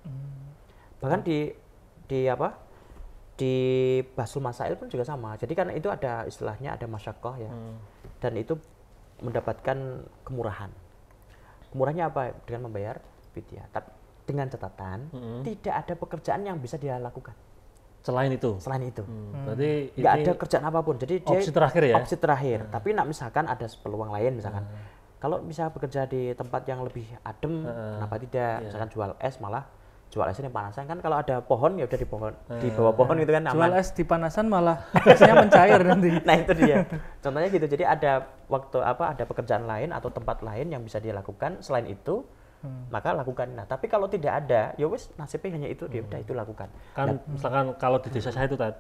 Hmm. Bahkan di di apa? Di Basul Masail pun juga sama. Jadi kan itu ada istilahnya ada masyakoh ya. Hmm. Dan itu mendapatkan kemurahan. Kemurahnya apa? Dengan membayar fidyah. Tapi dengan catatan hmm. tidak ada pekerjaan yang bisa dia lakukan. Selain itu. Selain itu. Hmm. hmm. Berarti nggak ada kerjaan apapun. Jadi opsi dia opsi terakhir ya. Opsi terakhir. Hmm. Tapi nak misalkan ada peluang lain misalkan. Hmm. Kalau bisa bekerja di tempat yang lebih adem, hmm. kenapa tidak? Yeah. Misalkan jual es malah jual es ini panasan kan kalau ada pohon ya udah di pohon hmm. di bawah pohon gitu kan aman. Jual es di panasan malah esnya mencair nanti. Nah, itu dia. Contohnya gitu. Jadi ada waktu apa ada pekerjaan lain atau tempat lain yang bisa dilakukan selain itu hmm. maka lakukan. Nah, tapi kalau tidak ada, ya wis nasibnya hanya itu, ya hmm. udah itu lakukan. Kan nah, misalkan kalau di desa saya itu tadi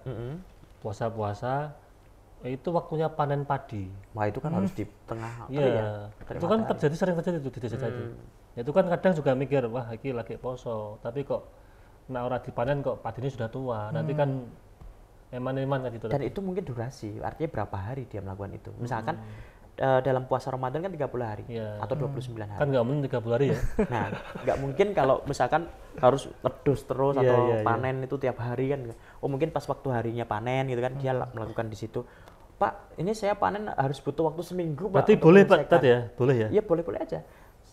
puasa-puasa itu waktunya panen padi. Wah, itu kan hmm. harus di tengah Iya. Ya, itu kan terjadi sering terjadi itu di desa hmm. itu. Ya, itu kan kadang juga mikir, wah lagi lagi poso, tapi kok nah orang dipanen kok padi ini sudah tua. Hmm. Nanti kan hmm. eman-eman kan gitu. Dan itu mungkin durasi, artinya berapa hari dia melakukan itu. Misalkan hmm uh, dalam puasa Ramadan kan 30 hari yeah. atau 29 hari. Kan nggak mungkin 30 hari ya. nah, nggak mungkin kalau misalkan harus pedus terus yeah, atau yeah, iya. panen yeah. itu tiap hari kan. Oh, mungkin pas waktu harinya panen gitu kan hmm. dia melakukan di situ. Pak, ini saya panen harus butuh waktu seminggu, Pak. Berarti boleh Pak tadi ya? Boleh ya? Iya, boleh-boleh aja.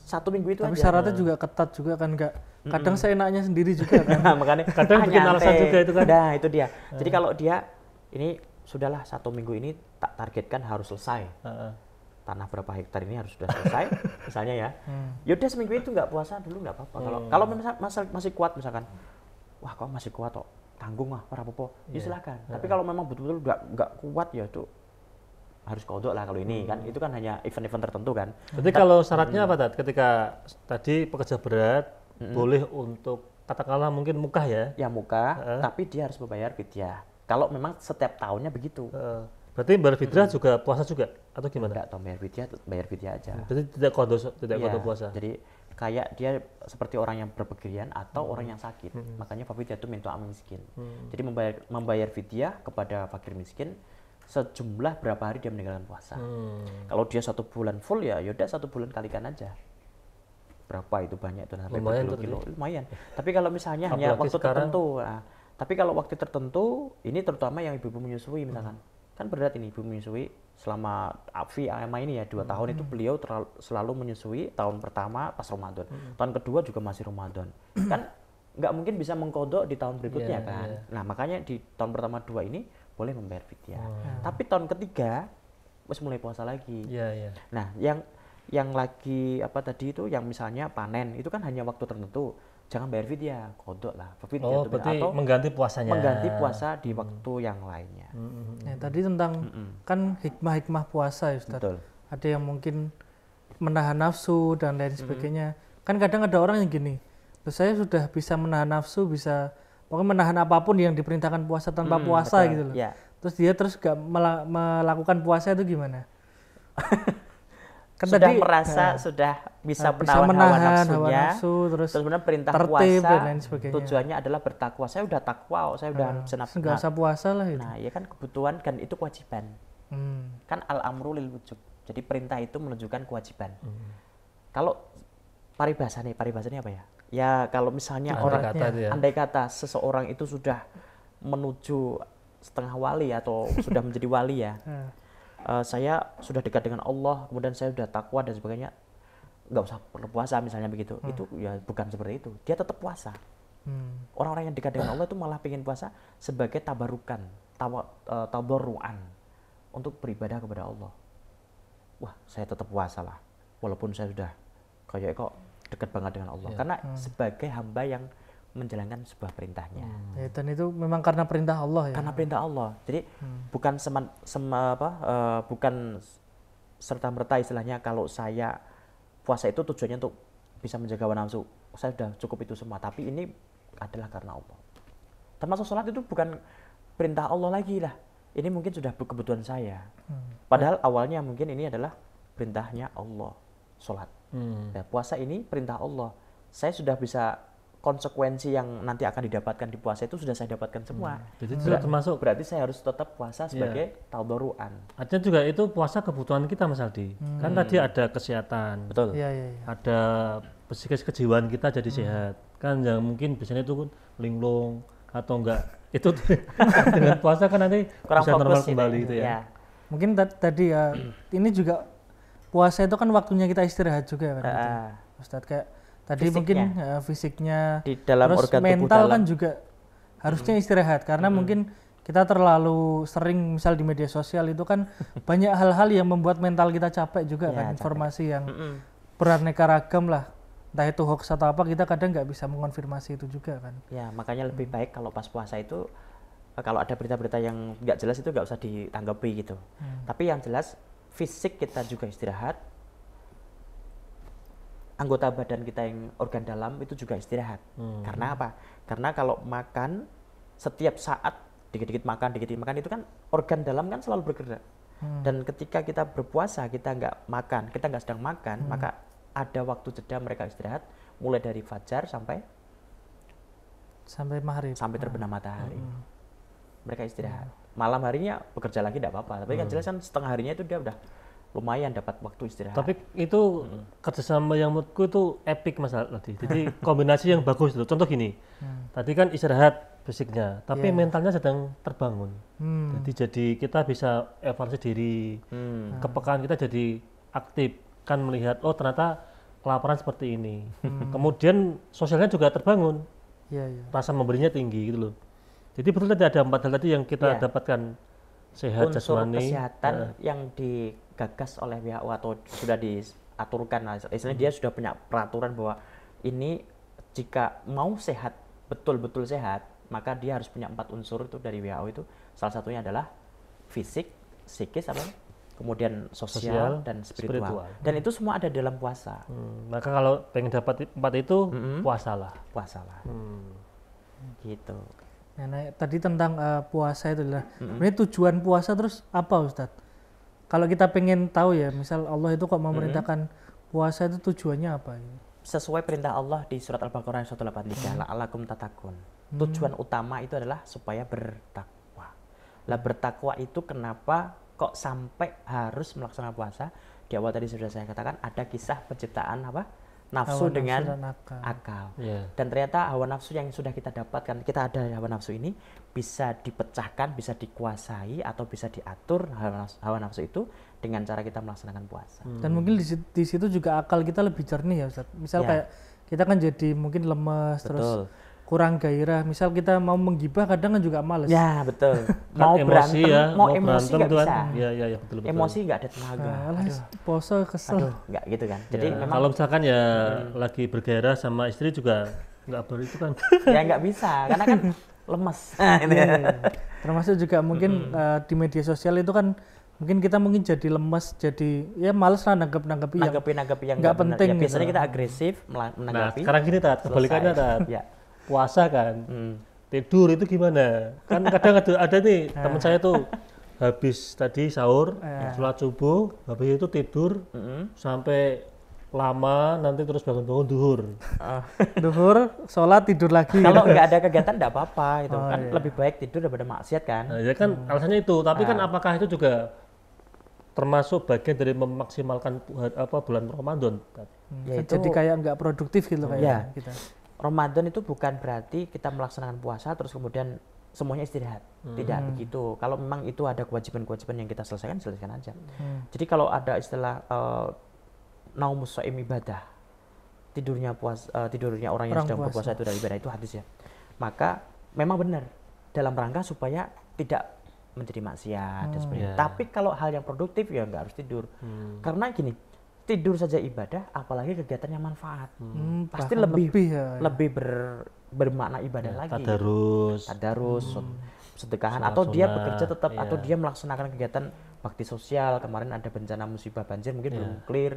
Satu minggu itu Tapi aja. syaratnya juga ketat juga kan enggak. Kadang mm -hmm. seenaknya sendiri juga kan. makanya kadang bikin alasan juga itu kan. Nah, itu dia. Jadi ah. kalau dia ini sudahlah satu minggu ini tak targetkan harus selesai. Uh -uh tanah berapa hektar ini harus sudah selesai misalnya ya hmm. yaudah seminggu itu nggak puasa dulu nggak apa-apa kalau hmm. kalau masih, masih kuat misalkan wah kok masih kuat kok tanggung ah para popo yeah. Iya. silahkan silakan yeah. tapi kalau memang betul-betul nggak kuat ya itu harus kodok lah kalau ini kan. hmm. kan itu kan hanya event-event tertentu kan jadi kalau syaratnya hmm. apa tadi ketika tadi pekerja berat hmm. boleh untuk katakanlah mungkin muka ya ya muka. uh. tapi dia harus membayar ya. kalau memang setiap tahunnya begitu uh Berarti bayar fitrah hmm. juga puasa juga atau gimana? Enggak, toh bayar fitrah bayar fitrah aja. Hmm, berarti tidak kodo tidak kado iya, kodo puasa. Jadi kayak dia seperti orang yang berpergian atau hmm. orang yang sakit. Hmm. Makanya fitrah itu minta amin miskin. Hmm. Jadi membayar membayar fitrah kepada fakir miskin sejumlah berapa hari dia meninggalkan puasa. Hmm. Kalau dia satu bulan full ya yaudah satu bulan kalikan aja berapa itu banyak itu sampai lumayan kilo lumayan tapi kalau misalnya hanya waktu sekarang. tertentu nah, tapi kalau waktu tertentu ini terutama yang ibu-ibu menyusui misalkan hmm kan berat ini ibu menyusui selama Afi ah, ama ini ya dua hmm. tahun itu hmm. beliau terlalu, selalu menyusui tahun pertama pas Ramadan hmm. tahun kedua juga masih Ramadan kan nggak mungkin bisa mengkodok di tahun berikutnya yeah, kan yeah. nah makanya di tahun pertama dua ini boleh membayar ya hmm. tapi tahun ketiga harus mulai puasa lagi yeah, yeah. nah yang yang lagi apa tadi itu yang misalnya panen itu kan hanya waktu tertentu jangan bayar ya kodok lah. Fitiah oh, atau mengganti puasanya. Mengganti puasa di hmm. waktu hmm. yang lainnya. Hmm, hmm, hmm. Nah, tadi tentang hmm. kan hikmah-hikmah puasa ya Ustaz. Betul. Ada yang mungkin menahan nafsu dan lain sebagainya. Hmm. Kan kadang ada orang yang gini, saya sudah bisa menahan nafsu, bisa pokoknya menahan apapun yang diperintahkan puasa tanpa hmm, puasa betul. gitu loh. Ya. Terus dia terus gak melakukan puasa itu gimana? kan sudah tadi, merasa ya, sudah bisa, nah, eh, menahan, bisa menahan hawa nafsunya, hawa nafsu, terus, terus benar perintah tertib, puasa, dan lain sebagainya. tujuannya adalah bertakwa. Saya sudah takwa, saya sudah nah, eh, senap Enggak usah puasa lah itu. Nah, ya kan kebutuhan kan itu kewajiban. Hmm. Kan al-amru lil wujub. Jadi perintah itu menunjukkan kewajiban. Hmm. Kalau paribasa nih, paribasa nih apa ya? Ya kalau misalnya nah, orang, kata ya. andai kata seseorang itu sudah menuju setengah wali atau sudah menjadi wali ya. uh, saya sudah dekat dengan Allah kemudian saya sudah takwa dan sebagainya nggak usah perlu puasa misalnya begitu hmm. itu ya bukan seperti itu dia tetap puasa orang hmm. orang-orang yang dekat dengan Allah itu malah pengen puasa sebagai tabarukan taw uh, eh, tabaruan untuk beribadah kepada Allah wah saya tetap puasa lah walaupun saya sudah kayak kok dekat banget dengan Allah yeah. karena hmm. sebagai hamba yang menjalankan sebuah perintahnya. Hmm. Ya, dan itu memang karena perintah Allah ya. Karena perintah Allah. Jadi hmm. bukan sema sema, apa uh, bukan serta merta istilahnya kalau saya puasa itu tujuannya untuk bisa menjaga hawa nafsu. Saya sudah cukup itu semua, tapi ini adalah karena Allah. Termasuk sholat itu bukan perintah Allah lagi lah. Ini mungkin sudah kebutuhan saya. Hmm. Padahal hmm. awalnya mungkin ini adalah perintahnya Allah, sholat. Hmm. Nah, puasa ini perintah Allah. Saya sudah bisa konsekuensi yang nanti akan didapatkan di puasa itu sudah saya dapatkan semua. Hmm. Jadi termasuk berarti saya harus tetap puasa iya. sebagai yeah. taubaruan. Artinya juga itu puasa kebutuhan kita Mas Aldi. Hmm. Kan tadi ada kesehatan. Betul. Ya, ya, ya. Ada psikis kejiwaan kita jadi hmm. sehat. Kan yang mungkin biasanya itu kan linglung atau enggak itu dengan puasa kan nanti Kurang bisa normal kembali itu ya. ya. Mungkin tadi ya ini juga puasa itu kan waktunya kita istirahat juga kan. Uh. Ustadz kayak tadi fisiknya. mungkin uh, fisiknya di dalam terus organ mental kan dalam. kan juga harusnya istirahat karena hmm. mungkin kita terlalu sering misal di media sosial itu kan banyak hal-hal yang membuat mental kita capek juga ya, kan capek. informasi yang mm beraneka ragam lah entah itu hoax atau apa kita kadang nggak bisa mengonfirmasi itu juga kan ya makanya lebih hmm. baik kalau pas puasa itu eh, kalau ada berita-berita yang nggak jelas itu nggak usah ditanggapi gitu hmm. tapi yang jelas fisik kita juga istirahat anggota badan kita yang organ dalam itu juga istirahat. Hmm. Karena apa? Karena kalau makan setiap saat dikit-dikit makan, dikit-dikit makan itu kan organ dalam kan selalu bergerak. Hmm. Dan ketika kita berpuasa kita nggak makan, kita nggak sedang makan, hmm. maka ada waktu jeda mereka istirahat mulai dari fajar sampai sampai maghrib sampai hmm. terbenam matahari. Hmm. Mereka istirahat. Hmm. Malam harinya bekerja lagi tidak apa-apa, tapi kan hmm. kan jelas kan setengah harinya itu dia udah lumayan dapat waktu istirahat. Tapi itu hmm. kerjasama yang menurutku itu epic masalah tadi. Jadi kombinasi yang bagus loh. Contoh gini, hmm. tadi kan istirahat fisiknya, tapi yeah. mentalnya sedang terbangun. Hmm. Jadi jadi kita bisa evaluasi diri, hmm. hmm. kepekaan kita jadi aktif kan melihat oh ternyata laporan seperti ini. Hmm. Kemudian sosialnya juga terbangun, yeah, yeah. rasa memberinya tinggi gitu loh. Jadi betul tadi ada empat hal tadi yang kita yeah. dapatkan sehat jasmani kesehatan uh, yang di digagas oleh WHO atau sudah diaturkan lah istilahnya hmm. dia sudah punya peraturan bahwa ini jika mau sehat betul-betul sehat maka dia harus punya empat unsur itu dari WHO itu salah satunya adalah fisik psikis apa kemudian sosial, sosial dan spiritual. spiritual dan itu semua ada dalam puasa hmm, maka kalau pengen dapat empat itu mm-hmm. puasalah puasalah hmm. gitu nah, nah, tadi tentang uh, puasa itu adalah mm-hmm. tujuan puasa terus apa Ustadz kalau kita pengen tahu ya, misal Allah itu kok hmm. memerintahkan hmm. puasa itu tujuannya apa? Sesuai perintah Allah di surat Al-Baqarah 183, hmm. la'alakum tatakun. Hmm. Tujuan utama itu adalah supaya bertakwa. Lah bertakwa itu kenapa kok sampai harus melaksanakan puasa? Di awal tadi sudah saya katakan ada kisah penciptaan apa? nafsu hawa dengan dan akal, akal. Yeah. dan ternyata hawa nafsu yang sudah kita dapatkan kita ada hawa nafsu ini bisa dipecahkan bisa dikuasai atau bisa diatur hawa nafsu, hawa nafsu itu dengan cara kita melaksanakan puasa hmm. dan mungkin di, di situ juga akal kita lebih jernih ya Ustaz misal yeah. kayak kita kan jadi mungkin lemes Betul. terus kurang gairah. Misal kita mau menggibah kadang kan juga males. Ya betul. mau kan emosi berantem, ya, mau, mau emosi nggak kan. bisa. Iya iya ya, betul betul. Emosi nggak ada tenaga. Alah, poso kesel. Aduh, nggak gitu kan. Jadi ya, memang kalau misalkan ya hmm. lagi bergairah sama istri juga nggak boleh itu kan. ya nggak bisa karena kan lemes. yeah. Hmm, termasuk juga mungkin mm -hmm. uh, di media sosial itu kan mungkin kita mungkin jadi lemas jadi ya males lah nanggep nanggepi yang nggak penting ya, gitu. biasanya kita agresif nah, menanggapi nah sekarang gini tat kebalikannya tat ya puasa kan hmm. tidur itu gimana kan kadang ada, ada nih teman saya tuh habis tadi sahur yeah. sholat subuh habis itu tidur mm -hmm. sampai lama nanti terus bangun-bangun duhur uh. duhur sholat tidur lagi kalau nggak ada kegiatan nggak apa-apa gitu oh, kan iya. lebih baik tidur daripada maksiat kan nah, ya kan hmm. alasannya itu tapi uh. kan ah. apakah itu juga termasuk bagian dari memaksimalkan apa bulan Ramadan kan? Hmm. ya, jadi kayak nggak produktif gitu kayak ya. kita Ramadan itu bukan berarti kita melaksanakan puasa terus kemudian semuanya istirahat. Hmm. Tidak hmm. begitu. Kalau memang itu ada kewajiban-kewajiban yang kita selesaikan, selesaikan aja. Hmm. Jadi kalau ada istilah uh, eh, naumus soim ibadah, tidurnya puas uh, tidurnya orang, orang yang sedang puasa. berpuasa itu dari ibadah itu hadis ya. Maka memang benar dalam rangka supaya tidak menjadi maksiat hmm. dan sebagainya. Yeah. Tapi kalau hal yang produktif ya nggak harus tidur. Hmm. Karena gini, tidur saja ibadah, apalagi kegiatan yang manfaat. Hmm, hmm pasti lebih lebih, ya, ya. lebih ber, bermakna ibadah ya, lagi. Tadarus. Tadarus, hmm. sedekahan atau dia bekerja tetap ya. atau iya. dia melaksanakan kegiatan bakti sosial. Kemarin ada bencana musibah banjir mungkin ya. belum clear.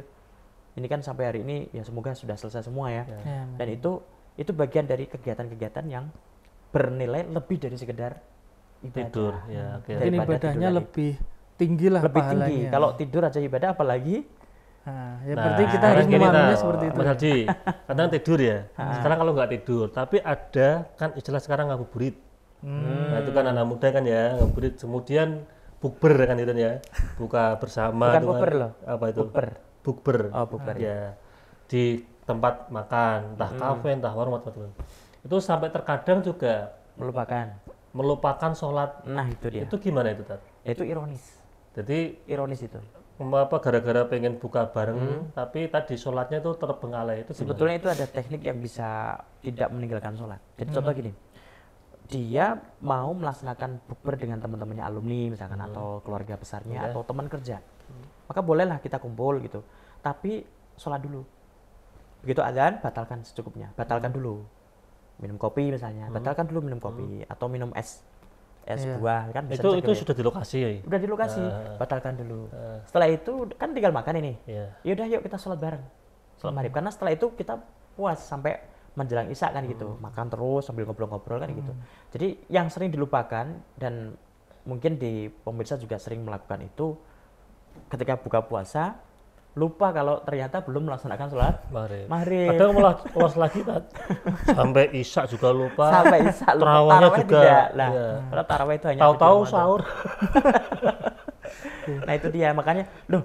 Ini kan sampai hari ini ya semoga sudah selesai semua ya. Iya. ya. Dan itu itu bagian dari kegiatan-kegiatan yang bernilai lebih dari sekedar ibadah. Tidur, ya. Okay. ibadahnya lebih tinggi lah lebih tinggi kalau tidur aja ibadah apalagi Nah, ya nah, berarti kita harus memahaminya seperti itu. Mas Haji, kadang tidur ya. Ah. sekarang kalau nggak tidur, tapi ada kan istilah sekarang ngabuburit. Hmm. Nah, itu kan anak muda kan ya, ngabuburit. Kemudian bukber kan itu ya. Buka bersama Bukan dengan, bukber loh. Apa itu? Bukber. Bukber. Oh, bukber. Ya. Di tempat makan, entah hmm. kafe, entah warung apa Itu sampai terkadang juga melupakan melupakan sholat. Nah, itu dia. Itu gimana itu, Tat? Itu ironis. Jadi ironis itu apa gara-gara pengen buka bareng hmm. tapi tadi sholatnya itu terbengalai itu sebetulnya itu ada teknik yang bisa tidak meninggalkan sholat jadi hmm. contoh gini dia mau melaksanakan bukber dengan teman-temannya alumni misalkan hmm. atau keluarga besarnya Udah. Iya. atau teman kerja hmm. maka bolehlah kita kumpul gitu tapi sholat dulu begitu azan batalkan secukupnya batalkan hmm. dulu minum kopi misalnya hmm. batalkan dulu minum kopi hmm. atau minum es es iya. buah kan bisa itu itu ya. sudah di lokasi Sudah di lokasi uh, batalkan dulu uh, setelah itu kan tinggal makan ini yeah. yaudah yuk kita sholat bareng sholat maghrib karena setelah itu kita puas sampai menjelang isak kan gitu. hmm. gitu makan terus sambil ngobrol-ngobrol kan gitu. hmm. gitu jadi yang sering dilupakan dan mungkin di pemirsa juga sering melakukan itu ketika buka puasa lupa kalau ternyata belum melaksanakan sholat maghrib. maghrib. Kadang malah los lagi sampai isak juga lupa. Sampai isya lupa. Tarawahnya juga. Tidak. Nah, ya. tarawih itu hanya tahu-tahu sahur. nah itu dia makanya, loh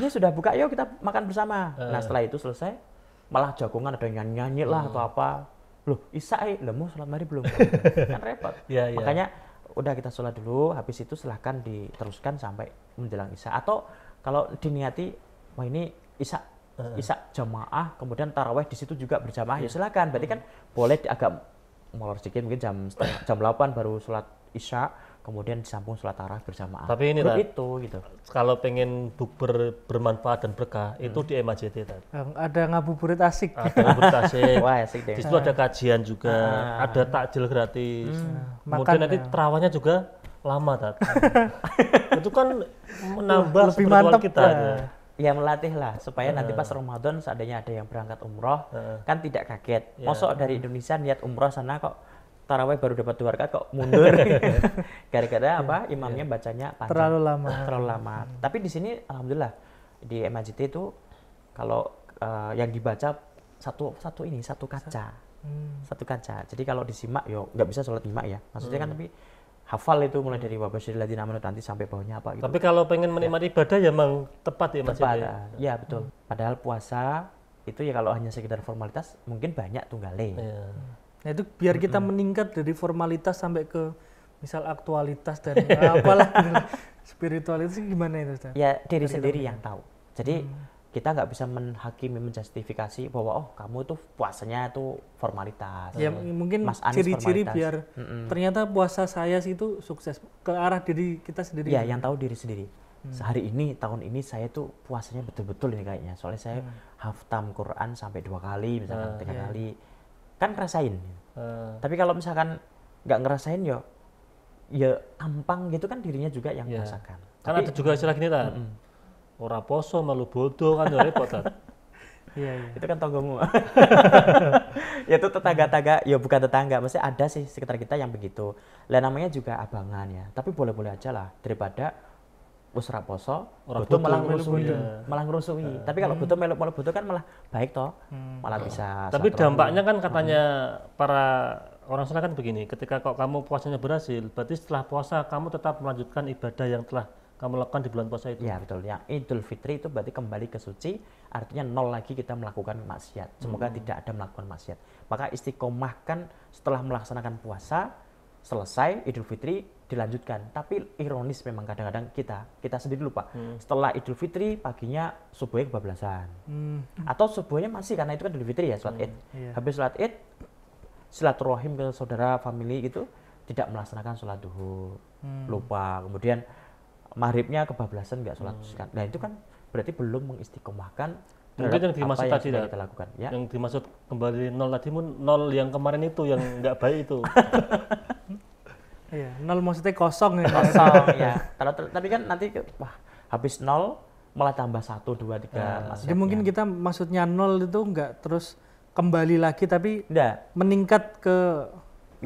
ini sudah buka yuk kita makan bersama. Eh. Nah setelah itu selesai, malah jagungan ada nyanyi, -nyanyi lah hmm. atau apa. Loh isak eh, lah mau sholat maghrib belum? kan repot. Ya, ya. Makanya udah kita sholat dulu, habis itu silahkan diteruskan sampai menjelang isya atau kalau diniati wah ini isak uh. isak jamaah kemudian taraweh di situ juga berjamaah yeah. ya iya. silakan berarti kan boleh agak molor sedikit mungkin jam setengah, jam 8 baru sholat isya kemudian disambung sholat taraweh berjamaah. Tapi ini lah itu gitu. Kalau pengen bukber bermanfaat dan berkah hmm. itu di MJT Ada ngabuburit asik. Ada ngabuburit asik. Wah asik deh. Di situ ada kajian juga, ah. ada takjil gratis. Hmm. Nah, kemudian Makan, nanti ya. juga lama tat. itu kan menambah Lebih mantap ya. kita. Ya ya melatih lah supaya uh, nanti pas Ramadan seandainya ada yang berangkat umroh uh, kan tidak kaget. Yeah. Mosok dari Indonesia niat umroh sana kok taraweh baru dapat dua rakaat kok mundur gara-gara ya, apa ya. imamnya bacanya panjang. Terlalu lama. Terlalu lama. Hmm. Tapi di sini alhamdulillah di MJT itu kalau uh, yang dibaca satu satu ini satu kaca. Hmm. Satu kaca. Jadi kalau disimak yo ya nggak bisa sholat lima ya. Maksudnya kan hmm. kan tapi hafal itu mulai dari wabashiril lagi amanu nanti sampai bawahnya apa gitu. Tapi kalau pengen menikmati ya. ibadah ya memang tepat ya Mas tepat, ah. ya. betul. betul. Hmm. Padahal puasa itu ya kalau hanya sekedar formalitas mungkin banyak tunggale. Ya. Iya. Nah itu biar kita -hmm. meningkat dari formalitas sampai ke misal aktualitas dan apalah spiritualitas gimana itu Ya diri sendiri yang tahu. Jadi hmm kita nggak bisa menghakimi menjustifikasi bahwa oh kamu tuh puasanya itu formalitas ya mungkin ciri-ciri biar mm-mm. ternyata puasa saya sih itu sukses ke arah diri kita sendiri ya yang tahu diri sendiri hmm. sehari ini tahun ini saya tuh puasanya betul-betul ini kayaknya soalnya saya hmm. haftam Quran sampai dua kali misalkan uh, tiga yeah. kali kan ngerasain uh. tapi kalau misalkan nggak ngerasain yo ya, ya ampang gitu kan dirinya juga yang yeah. merasakan kan ada juga istilah gini kan. mm -mm ora poso malu bodoh kan repot Iya, iya. Itu kan tonggomu. ya itu tetangga-tetangga, ya bukan tetangga, maksudnya ada sih sekitar kita yang begitu. Lah namanya juga abangan ya, tapi boleh-boleh aja lah daripada wis ora poso, butuh malah ngrusui, ya. malah Uh, tapi kalau hmm. butuh melok melok butuh kan malah baik toh, hmm. malah bisa. Tapi dampaknya kan katanya hmm. para orang sana kan begini, ketika kok kamu puasanya berhasil, berarti setelah puasa kamu tetap melanjutkan ibadah yang telah kamu lakukan di bulan puasa itu. Ya betul. Yang Idul Fitri itu berarti kembali ke suci, artinya nol lagi kita melakukan maksiat. Semoga hmm. tidak ada melakukan maksiat. Maka istiqomahkan setelah melaksanakan puasa selesai Idul Fitri dilanjutkan. Tapi ironis memang kadang-kadang kita kita sendiri lupa. Hmm. Setelah Idul Fitri paginya subuhnya kebablasan. Hmm. Atau subuhnya masih karena itu kan Idul Fitri ya sholat hmm. Id. Yeah. Habis sholat Id silaturahim ke saudara family itu tidak melaksanakan sholat duhur hmm. lupa kemudian maghribnya kebablasan nggak sholat hmm. nah itu kan berarti belum mengistiqomahkan mungkin yang dimaksud yang tadi yang kita lakukan ya yang dimaksud kembali nol tadi pun nol yang kemarin itu yang nggak baik itu Iya, nol maksudnya kosong ya. Kosong ya. Kalau tapi kan nanti wah, habis nol malah tambah satu dua tiga. Nah. Ya. Jadi mungkin kita maksudnya nol itu nggak terus kembali lagi tapi Nggak. meningkat ke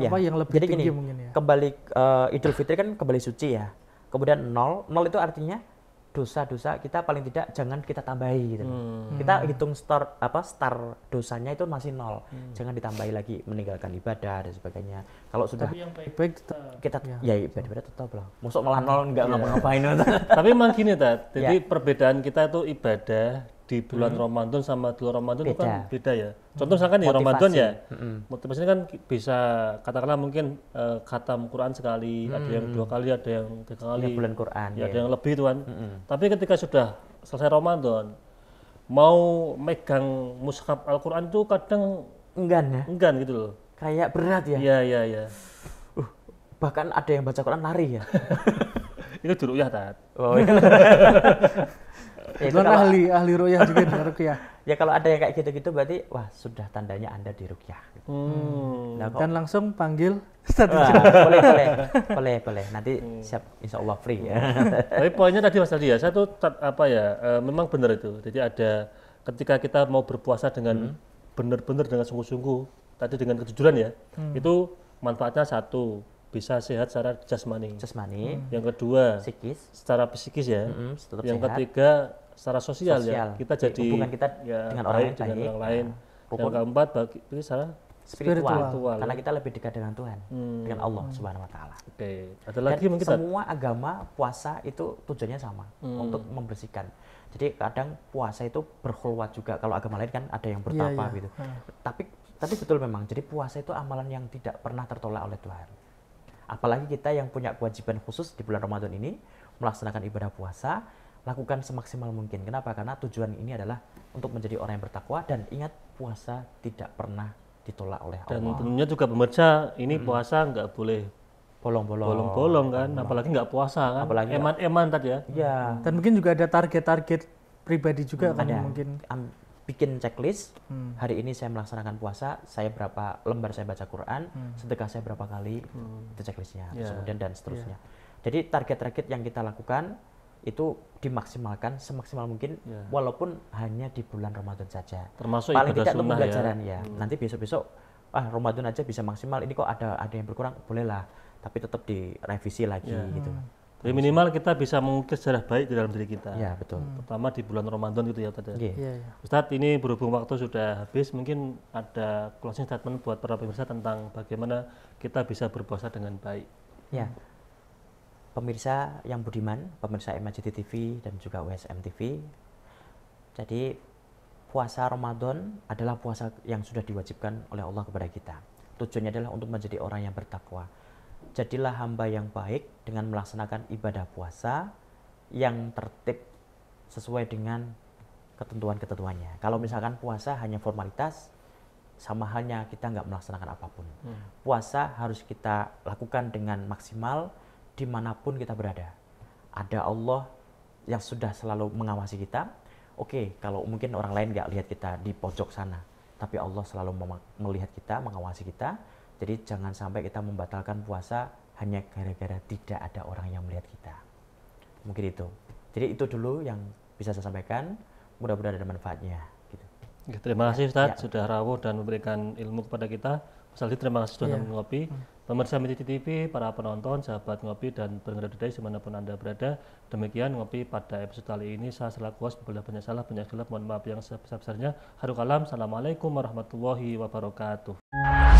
ya. apa yang lebih Jadi tinggi gini, mungkin ya. Kembali uh, Idul Fitri kan kembali suci ya kemudian nol nol itu artinya dosa-dosa kita paling tidak jangan kita tambahi gitu. Hmm. Kita hmm. hitung star apa star dosanya itu masih nol. Hmm. Jangan ditambahi lagi meninggalkan ibadah dan sebagainya. Kalau sudah Tapi yang baik-baik kita ya, ya ibadah tetap lah. Masuk malah nol nggak iya. ngapa-ngapain. Tapi memang gini ta. Jadi ya. perbedaan kita itu ibadah di bulan hmm. Ramadan sama di luar Ramadan beda. itu kan beda ya. Contoh hmm. misalkan di ya, Ramadan ya, hmm. hmm. motivasinya kan bisa katakanlah mungkin uh, khatam Quran sekali, hmm. ada yang dua kali, ada yang tiga kali. Ya, bulan Quran. Ya, ya. ada yang lebih kan. Hmm. Tapi ketika sudah selesai Ramadan, mau megang mushaf Al-Quran itu kadang enggan ya. Enggan gitu loh. Kayak berat ya. Iya, iya, iya. Uh, bahkan ada yang baca Quran lari ya. itu dulu ya, Tat. Oh, iya. ya, non kalau, ahli ahli rukyah juga rukyah ya kalau ada yang kayak gitu-gitu berarti wah sudah tandanya anda di rukyah gitu. hmm. nah, dan langsung panggil Ustaz wah, boleh boleh boleh boleh nanti hmm. siap insya Allah free ya hmm. tapi poinnya tadi Mas Aldi ya saya tuh apa ya e, memang benar itu jadi ada ketika kita mau berpuasa dengan hmm. benar-benar dengan sungguh-sungguh tadi dengan kejujuran ya hmm. itu manfaatnya satu bisa sehat secara jasmani. Jasmani. Yang kedua, psikis. Secara psikis ya. -hmm, yang sehat. ketiga secara sosial, ya. sosial. ya kita jadi hubungan kita ya, dengan orang lain, dengan baik. orang lain. ya. yang keempat bagi itu salah spiritual, spiritual karena kita lebih dekat dengan Tuhan hmm. dengan Allah hmm. Subhanahu Wa Taala. Oke okay. ada lagi mungkin semua kita... agama puasa itu tujuannya sama hmm. untuk membersihkan. Jadi kadang puasa itu berkhulwat juga kalau agama lain kan ada yang iya, bertapa yeah, yeah. gitu. Hmm. Tapi tapi betul memang jadi puasa itu amalan yang tidak pernah tertolak oleh Tuhan. Apalagi kita yang punya kewajiban khusus di bulan Ramadan ini melaksanakan ibadah puasa lakukan semaksimal mungkin. Kenapa? Karena tujuan ini adalah untuk menjadi orang yang bertakwa dan ingat puasa tidak pernah ditolak oleh Allah. Dan tentunya juga pemirsa ini hmm. puasa nggak boleh bolong-bolong. Bolong-bolong kan, bolong. apalagi nggak puasa kan. Apalagi eman-eman tadi ya. Iya. Dan mungkin juga ada target-target pribadi juga hmm. kan ada. mungkin. Um, bikin checklist hmm. hari ini saya melaksanakan puasa saya berapa lembar saya baca Quran hmm. sedekah saya berapa kali hmm. itu checklistnya yeah. kemudian dan seterusnya yeah. jadi target-target yang kita lakukan itu dimaksimalkan semaksimal mungkin ya. walaupun hanya di bulan Ramadan saja. Termasuk paling tidak sunnah ya. pembelajaran ya. ya. Hmm. Nanti besok-besok ah Ramadan aja bisa maksimal ini kok ada ada yang berkurang bolehlah tapi tetap direvisi lagi ya. gitu. Hmm. Jadi minimal kita bisa mengukir sejarah baik di dalam diri kita. Ya, betul. Hmm. Terutama di bulan Ramadan gitu ya tadi. Yeah. Yeah, yeah. Iya. Ustadz, ini berhubung waktu sudah habis, mungkin ada closing statement buat para pemirsa tentang bagaimana kita bisa berpuasa dengan baik. Ya. Yeah pemirsa yang budiman, pemirsa MAJT TV dan juga USM TV. Jadi puasa Ramadan adalah puasa yang sudah diwajibkan oleh Allah kepada kita. Tujuannya adalah untuk menjadi orang yang bertakwa. Jadilah hamba yang baik dengan melaksanakan ibadah puasa yang tertib sesuai dengan ketentuan-ketentuannya. Kalau misalkan puasa hanya formalitas, sama halnya kita nggak melaksanakan apapun. Hmm. Puasa harus kita lakukan dengan maksimal, dimanapun kita berada. Ada Allah yang sudah selalu mengawasi kita. Oke, kalau mungkin orang lain nggak lihat kita di pojok sana, tapi Allah selalu melihat kita, mengawasi kita. Jadi jangan sampai kita membatalkan puasa hanya gara-gara tidak ada orang yang melihat kita. Mungkin itu. Jadi itu dulu yang bisa saya sampaikan. Mudah-mudahan ada manfaatnya. Gitu. Terima kasih Ustadz ya. sudah rawuh dan memberikan ilmu kepada kita. Saldi, terima kasih sudah yeah. Iya. ngopi. Hmm. Pemirsa Miti TV, para penonton, sahabat ngopi dan pendengar dedai semanapun Anda berada, demikian ngopi pada episode kali ini. Saya selaku host, bila banyak salah, banyak gelap, mohon maaf yang sebesar-besarnya. Haru kalam, Assalamualaikum warahmatullahi wabarakatuh.